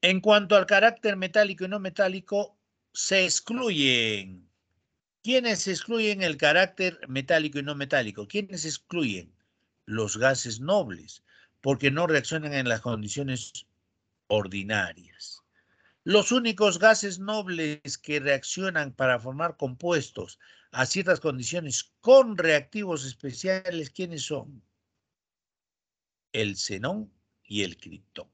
En cuanto al carácter metálico y no metálico, se excluyen. ¿Quiénes excluyen el carácter metálico y no metálico? ¿Quiénes excluyen? Los gases nobles, porque no reaccionan en las condiciones ordinarias. Los únicos gases nobles que reaccionan para formar compuestos a ciertas condiciones con reactivos especiales, ¿quiénes son? El xenón y el criptón.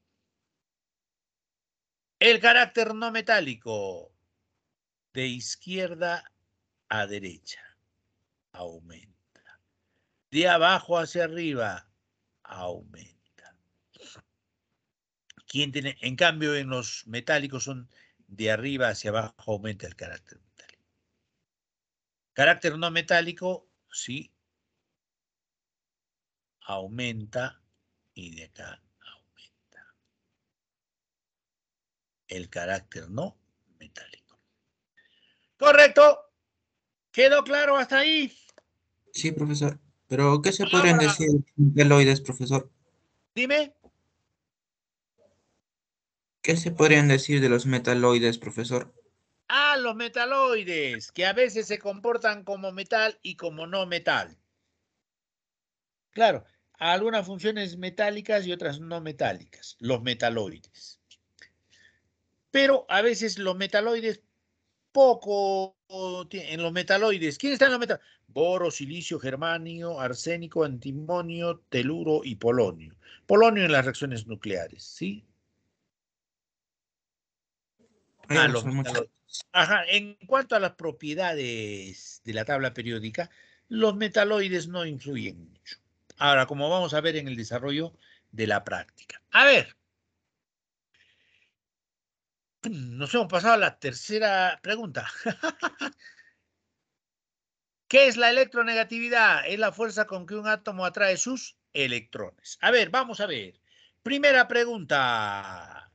El carácter no metálico de izquierda a derecha aumenta. De abajo hacia arriba aumenta. tiene? En cambio, en los metálicos son de arriba hacia abajo aumenta el carácter Carácter no metálico, sí, aumenta y de acá aumenta. El carácter no metálico. ¿Correcto? ¿Quedó claro hasta ahí? Sí, profesor. Pero, ¿qué se podrían decir de los metaloides, profesor? Dime. ¿Qué se podrían decir de los metaloides, profesor? los metaloides, que a veces se comportan como metal y como no metal. Claro, algunas funciones metálicas y otras no metálicas, los metaloides. Pero a veces los metaloides poco en los metaloides. ¿Quiénes están en los metaloides? Boro, silicio, germanio, arsénico, antimonio, teluro y polonio. Polonio en las reacciones nucleares, ¿sí? Ah, los metaloides en cuanto a las propiedades de la tabla periódica, los metaloides no influyen mucho. Ahora, como vamos a ver en el desarrollo de la práctica. A ver, nos hemos pasado a la tercera pregunta. ¿Qué es la electronegatividad? Es la fuerza con que un átomo atrae sus electrones. A ver, vamos a ver. Primera pregunta.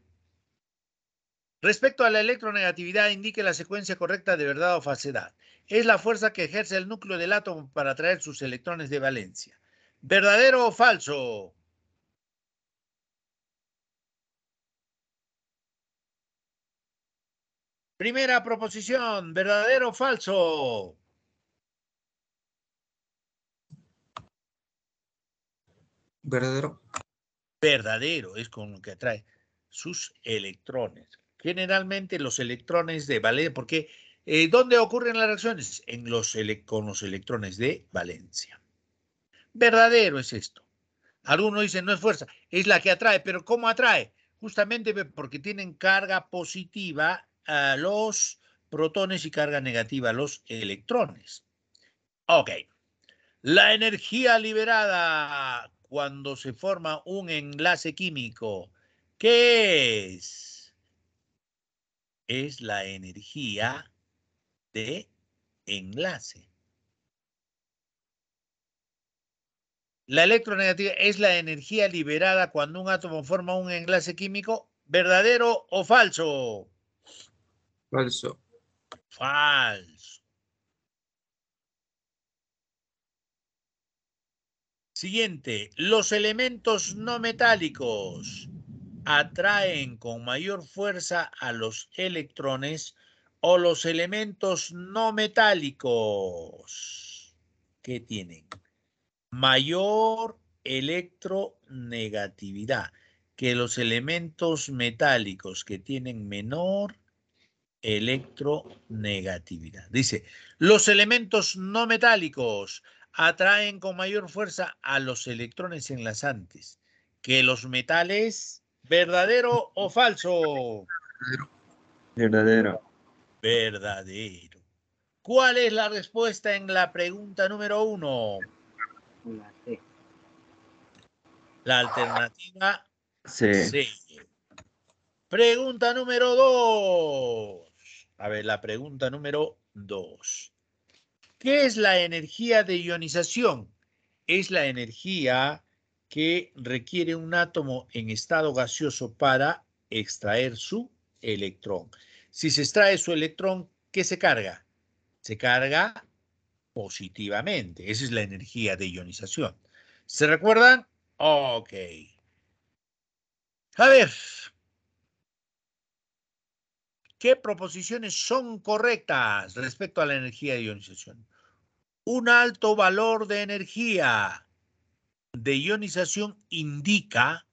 Respecto a la electronegatividad, indique la secuencia correcta de verdad o falsedad. Es la fuerza que ejerce el núcleo del átomo para atraer sus electrones de valencia. ¿Verdadero o falso? Primera proposición, ¿verdadero o falso? Verdadero. Verdadero es con lo que atrae sus electrones generalmente los electrones de valencia, porque eh, ¿dónde ocurren las reacciones? En los con los electrones de valencia. Verdadero es esto. Algunos dicen no es fuerza, es la que atrae, pero ¿cómo atrae? Justamente porque tienen carga positiva a los protones y carga negativa a los electrones. Ok. La energía liberada cuando se forma un enlace químico, ¿qué es? es la energía de enlace. La electronegativa es la energía liberada cuando un átomo forma un enlace químico, verdadero o falso. Falso. Falso. Siguiente, los elementos no metálicos atraen con mayor fuerza a los electrones o los elementos no metálicos que tienen mayor electronegatividad que los elementos metálicos que tienen menor electronegatividad. Dice, los elementos no metálicos atraen con mayor fuerza a los electrones enlazantes que los metales ¿Verdadero o falso? Verdadero. Verdadero. ¿Cuál es la respuesta en la pregunta número uno? La C. La alternativa Pregunta número dos. A ver, la pregunta número dos. ¿Qué es la energía de ionización? Es la energía que requiere un átomo en estado gaseoso para extraer su electrón. Si se extrae su electrón, ¿qué se carga? Se carga positivamente. Esa es la energía de ionización. ¿Se recuerdan? Ok. A ver. ¿Qué proposiciones son correctas respecto a la energía de ionización? Un alto valor de energía de ionización indica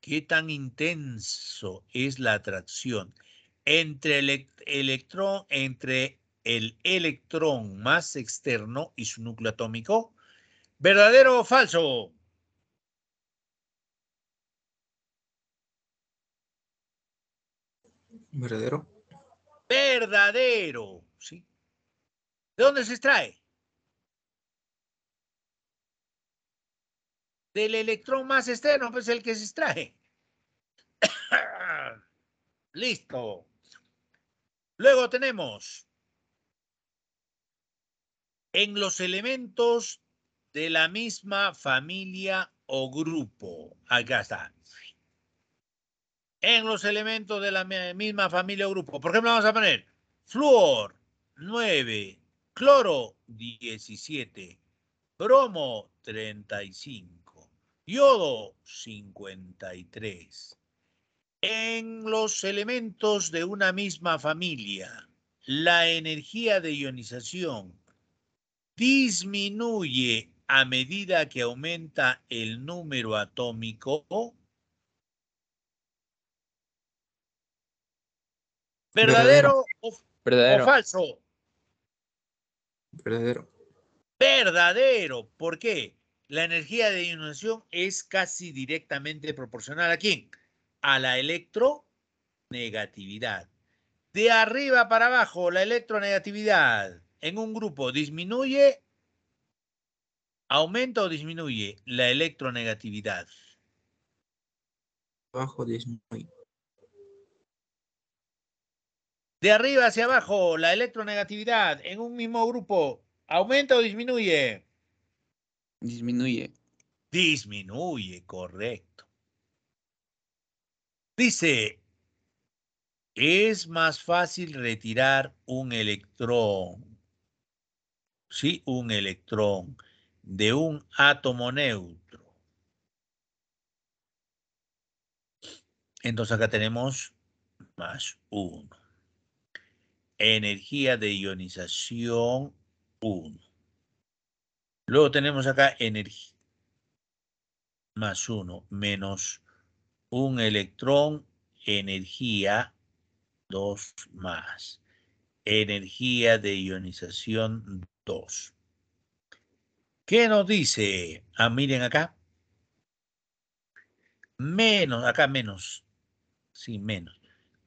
qué tan intenso es la atracción entre el, electrón, entre el electrón más externo y su núcleo atómico. ¿Verdadero o falso? Verdadero. Verdadero, ¿sí? ¿De dónde se extrae? del electrón más externo, pues el que se extrae. Listo. Luego tenemos en los elementos de la misma familia o grupo. Acá está. En los elementos de la misma familia o grupo. Por ejemplo, vamos a poner flúor 9, cloro 17, bromo 35. Yodo 53. En los elementos de una misma familia, la energía de ionización disminuye a medida que aumenta el número atómico. ¿Verdadero, o, falso? Verdadero. Verdadero. ¿Por qué? la energía de inundación es casi directamente proporcional a quién? A la electronegatividad. De arriba para abajo, la electronegatividad en un grupo disminuye, aumenta o disminuye la electronegatividad. Abajo disminuye. De arriba hacia abajo, la electronegatividad en un mismo grupo aumenta o disminuye. Disminuye. Disminuye, correcto. Dice, es más fácil retirar un electrón, sí, un electrón de un átomo neutro. Entonces acá tenemos más uno. Energía de ionización Uno. Luego tenemos acá energía más uno, menos un electrón, energía dos más. Energía de ionización 2. ¿Qué nos dice? Ah, miren acá. Menos, acá menos. Sí, menos.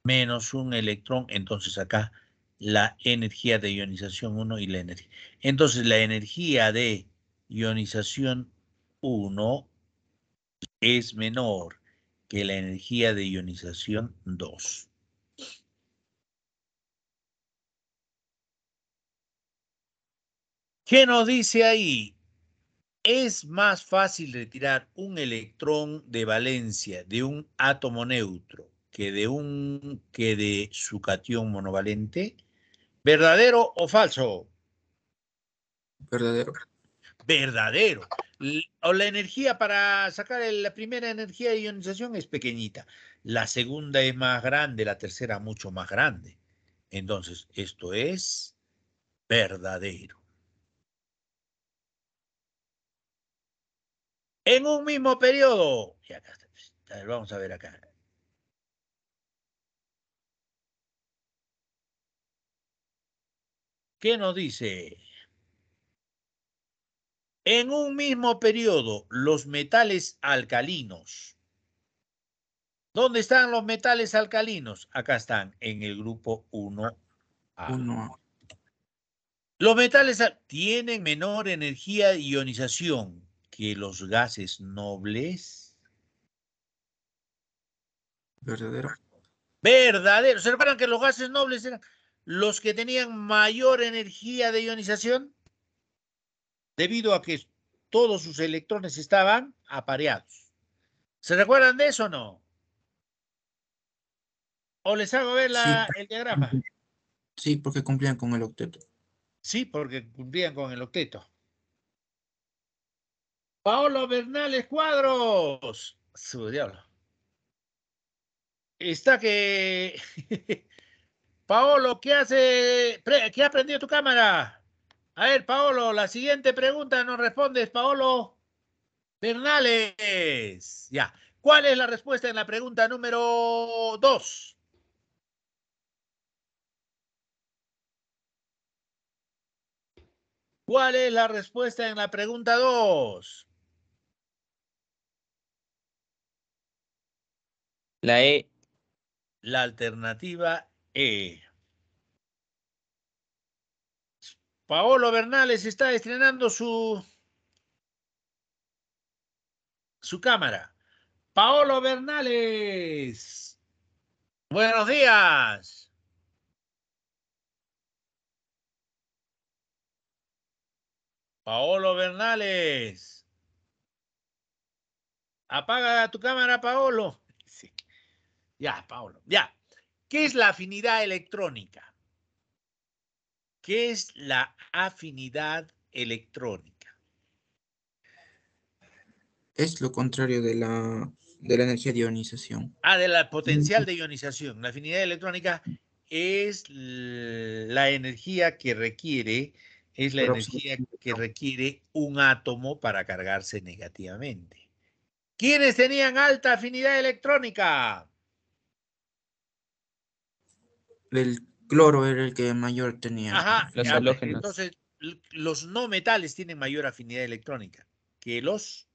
Menos un electrón, entonces acá la energía de ionización 1 y la energía. Entonces, la energía de ionización 1 es menor que la energía de ionización 2. ¿Qué nos dice ahí? Es más fácil retirar un electrón de valencia de un átomo neutro que de, un, que de su catión monovalente. ¿Verdadero o falso? Verdadero. Verdadero. La energía para sacar la primera energía de ionización es pequeñita. La segunda es más grande, la tercera mucho más grande. Entonces, esto es verdadero. En un mismo periodo, vamos a ver acá, ¿Qué nos dice, en un mismo periodo, los metales alcalinos. ¿Dónde están los metales alcalinos? Acá están, en el grupo 1A. Los metales tienen menor energía de ionización que los gases nobles. Verdadero. Verdadero. ¿Se que los gases nobles eran los que tenían mayor energía de ionización, debido a que todos sus electrones estaban apareados. ¿Se recuerdan de eso o no? ¿O les hago ver el diagrama? Sí, porque cumplían con el octeto. Sí, porque cumplían con el octeto. Paolo Bernales Cuadros. Su diablo. Está que Paolo, ¿qué hace? ¿Qué ha aprendido tu cámara? A ver, Paolo, la siguiente pregunta nos respondes, Paolo Bernales. Ya. ¿Cuál es la respuesta en la pregunta número dos? ¿Cuál es la respuesta en la pregunta 2? La E. La alternativa eh, Paolo Bernales está estrenando su, su cámara. Paolo Bernales. Buenos días. Paolo Bernales. Apaga tu cámara, Paolo. Sí. Ya, Paolo. Ya. ¿Qué es la afinidad electrónica? ¿Qué es la afinidad electrónica? Es lo contrario de la, de la energía de ionización. Ah, de la potencial de ionización. La afinidad electrónica es la energía que requiere, es la energía que requiere un átomo para cargarse negativamente. ¿Quiénes tenían alta afinidad electrónica? el cloro era el que mayor tenía. los Entonces, los no metales tienen mayor afinidad electrónica que los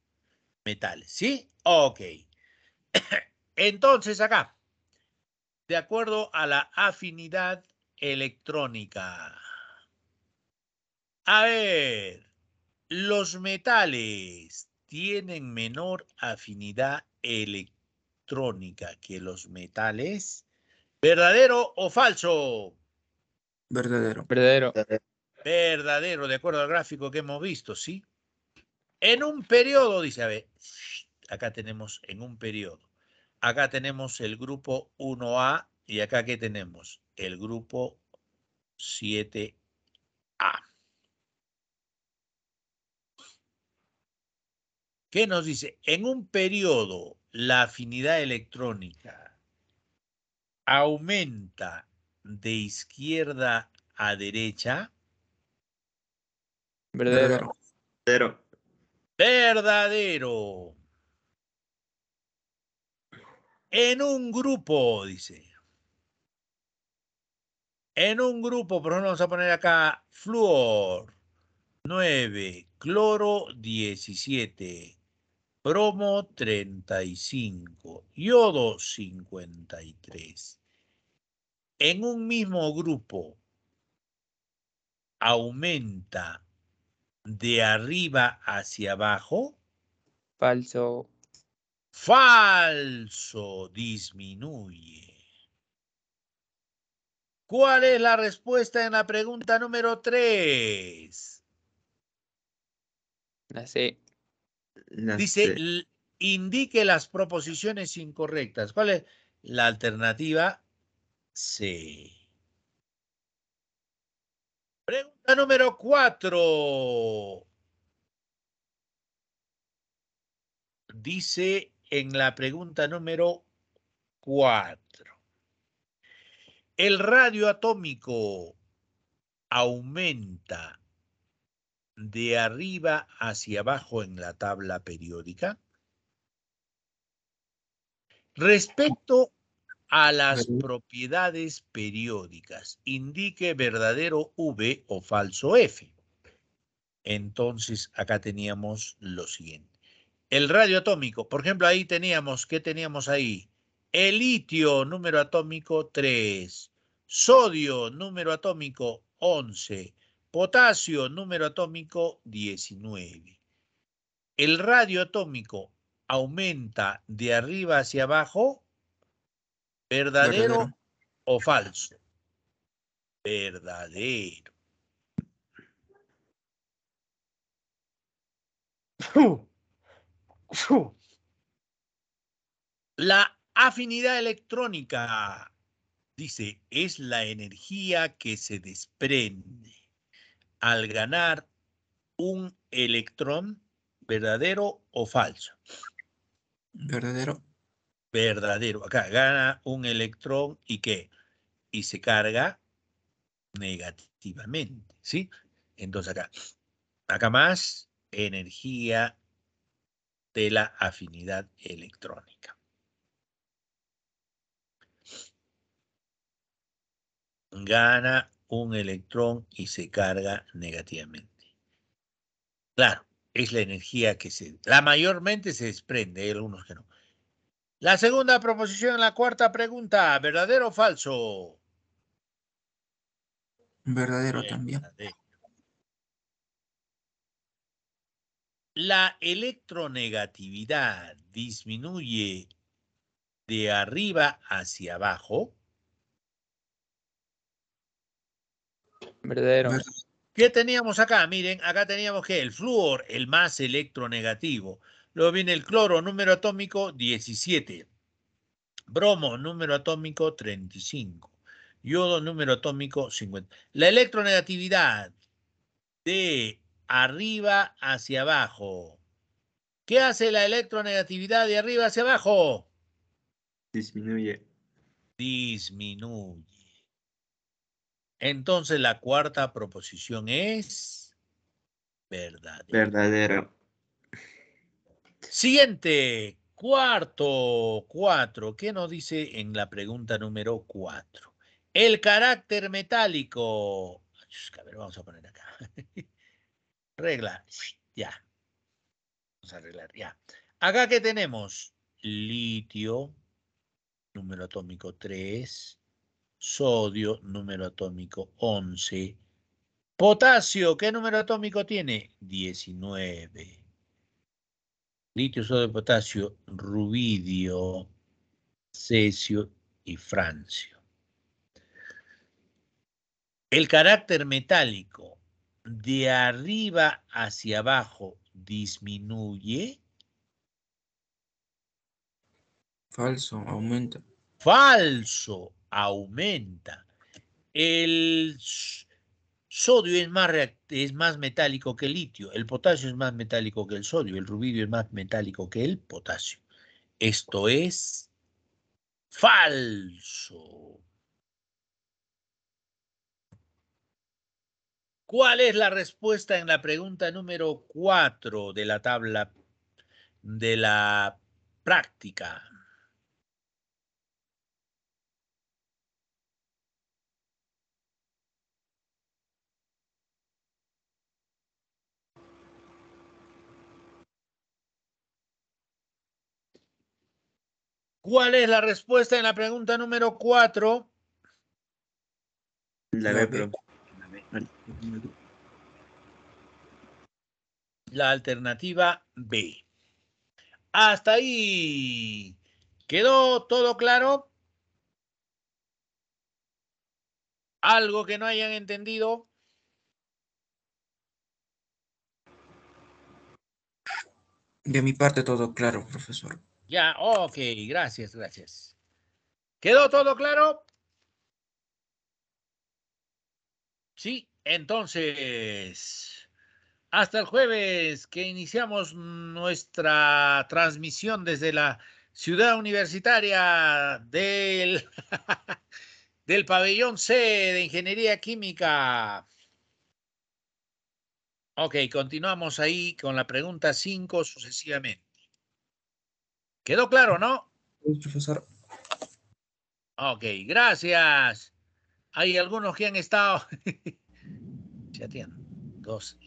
metales, ¿sí? Ok. Entonces, acá, de acuerdo a la afinidad electrónica. A ver, los metales tienen menor afinidad electrónica que los metales ¿Verdadero o falso? Verdadero. Verdadero. Verdadero, de acuerdo al gráfico que hemos visto, ¿sí? En un periodo, dice, a ver, acá tenemos en un periodo. Acá tenemos el grupo 1A y acá que tenemos el grupo 7A. ¿Qué nos dice? En un periodo, la afinidad electrónica aumenta de izquierda a derecha? Verdadero. Verdadero. Verdadero. En un grupo, dice. En un grupo, por ejemplo, vamos a poner acá Fluor, 9, cloro 17. Promo 35, yodo 53. En un mismo grupo aumenta de arriba hacia abajo. Falso. Falso, disminuye. ¿Cuál es la respuesta en la pregunta número 3? La sé. Dice, este indique las proposiciones incorrectas. ¿Cuál es la alternativa? C. Pregunta número cuatro. Dice en la pregunta número cuatro. El radio atómico aumenta de arriba hacia abajo en la tabla periódica. Respecto a las propiedades periódicas, indique verdadero V o falso F. Entonces, acá teníamos lo siguiente. El radio atómico, por ejemplo, ahí teníamos, ¿qué teníamos ahí? El litio, número atómico 3. Sodio, número atómico 11. Potasio, número atómico 19. El radio atómico aumenta de arriba hacia abajo, verdadero, o falso. Verdadero. La afinidad electrónica, dice, es la energía que se desprende al ganar un electrón, verdadero o falso. Verdadero. Verdadero. Acá gana un electrón y qué? Y se carga negativamente, ¿sí? Entonces acá, acá más energía de la afinidad electrónica. Gana un electrón y se carga negativamente. Claro, es la energía que se... La mayormente se desprende, hay algunos que no. La segunda proposición, la cuarta pregunta, ¿verdadero o falso? Verdadero, eh, verdadero también. La electronegatividad disminuye de arriba hacia abajo. Verdadero. ¿Qué teníamos acá? Miren, acá teníamos que el flúor, el más electronegativo. Luego viene el cloro, número atómico 17. Bromo, número atómico 35. Yodo, número atómico 50. La electronegatividad de arriba hacia abajo. ¿Qué hace la electronegatividad de arriba hacia abajo? Disminuye. Disminuye. Entonces la cuarta proposición es verdadera. Verdadero. Siguiente, cuarto, cuatro. ¿Qué nos dice en la pregunta número cuatro? El carácter metálico. A ver, vamos a poner acá. Regla, ya. Vamos a arreglar, ya. Acá que tenemos litio, número atómico tres sodio, número atómico 11. Potasio, ¿qué número atómico tiene? 19. Litio, sodio, potasio, rubidio, cesio y francio. El carácter metálico de arriba hacia abajo disminuye. Falso, aumenta. Falso, aumenta. El sodio es más, es más metálico que el litio, el potasio es más metálico que el sodio, el rubidio es más metálico que el potasio. Esto es falso. ¿Cuál es la respuesta en la pregunta número 4 de la tabla de la práctica? ¿Cuál es la respuesta en la pregunta número 4? La La alternativa B. Hasta ahí. ¿Quedó todo claro? ¿Algo que no hayan entendido? De mi parte todo claro, profesor. Ya, ok, gracias, gracias. ¿Quedó todo claro? Sí, entonces, hasta el jueves que iniciamos nuestra transmisión desde la ciudad universitaria del, del pabellón C de Ingeniería Química. Ok, continuamos ahí con la pregunta 5 sucesivamente. ¿Quedó claro, no? Ok, gracias. Hay algunos que han estado... Se atienden. Dos.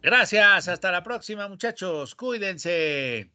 Gracias, hasta la próxima, muchachos. Cuídense.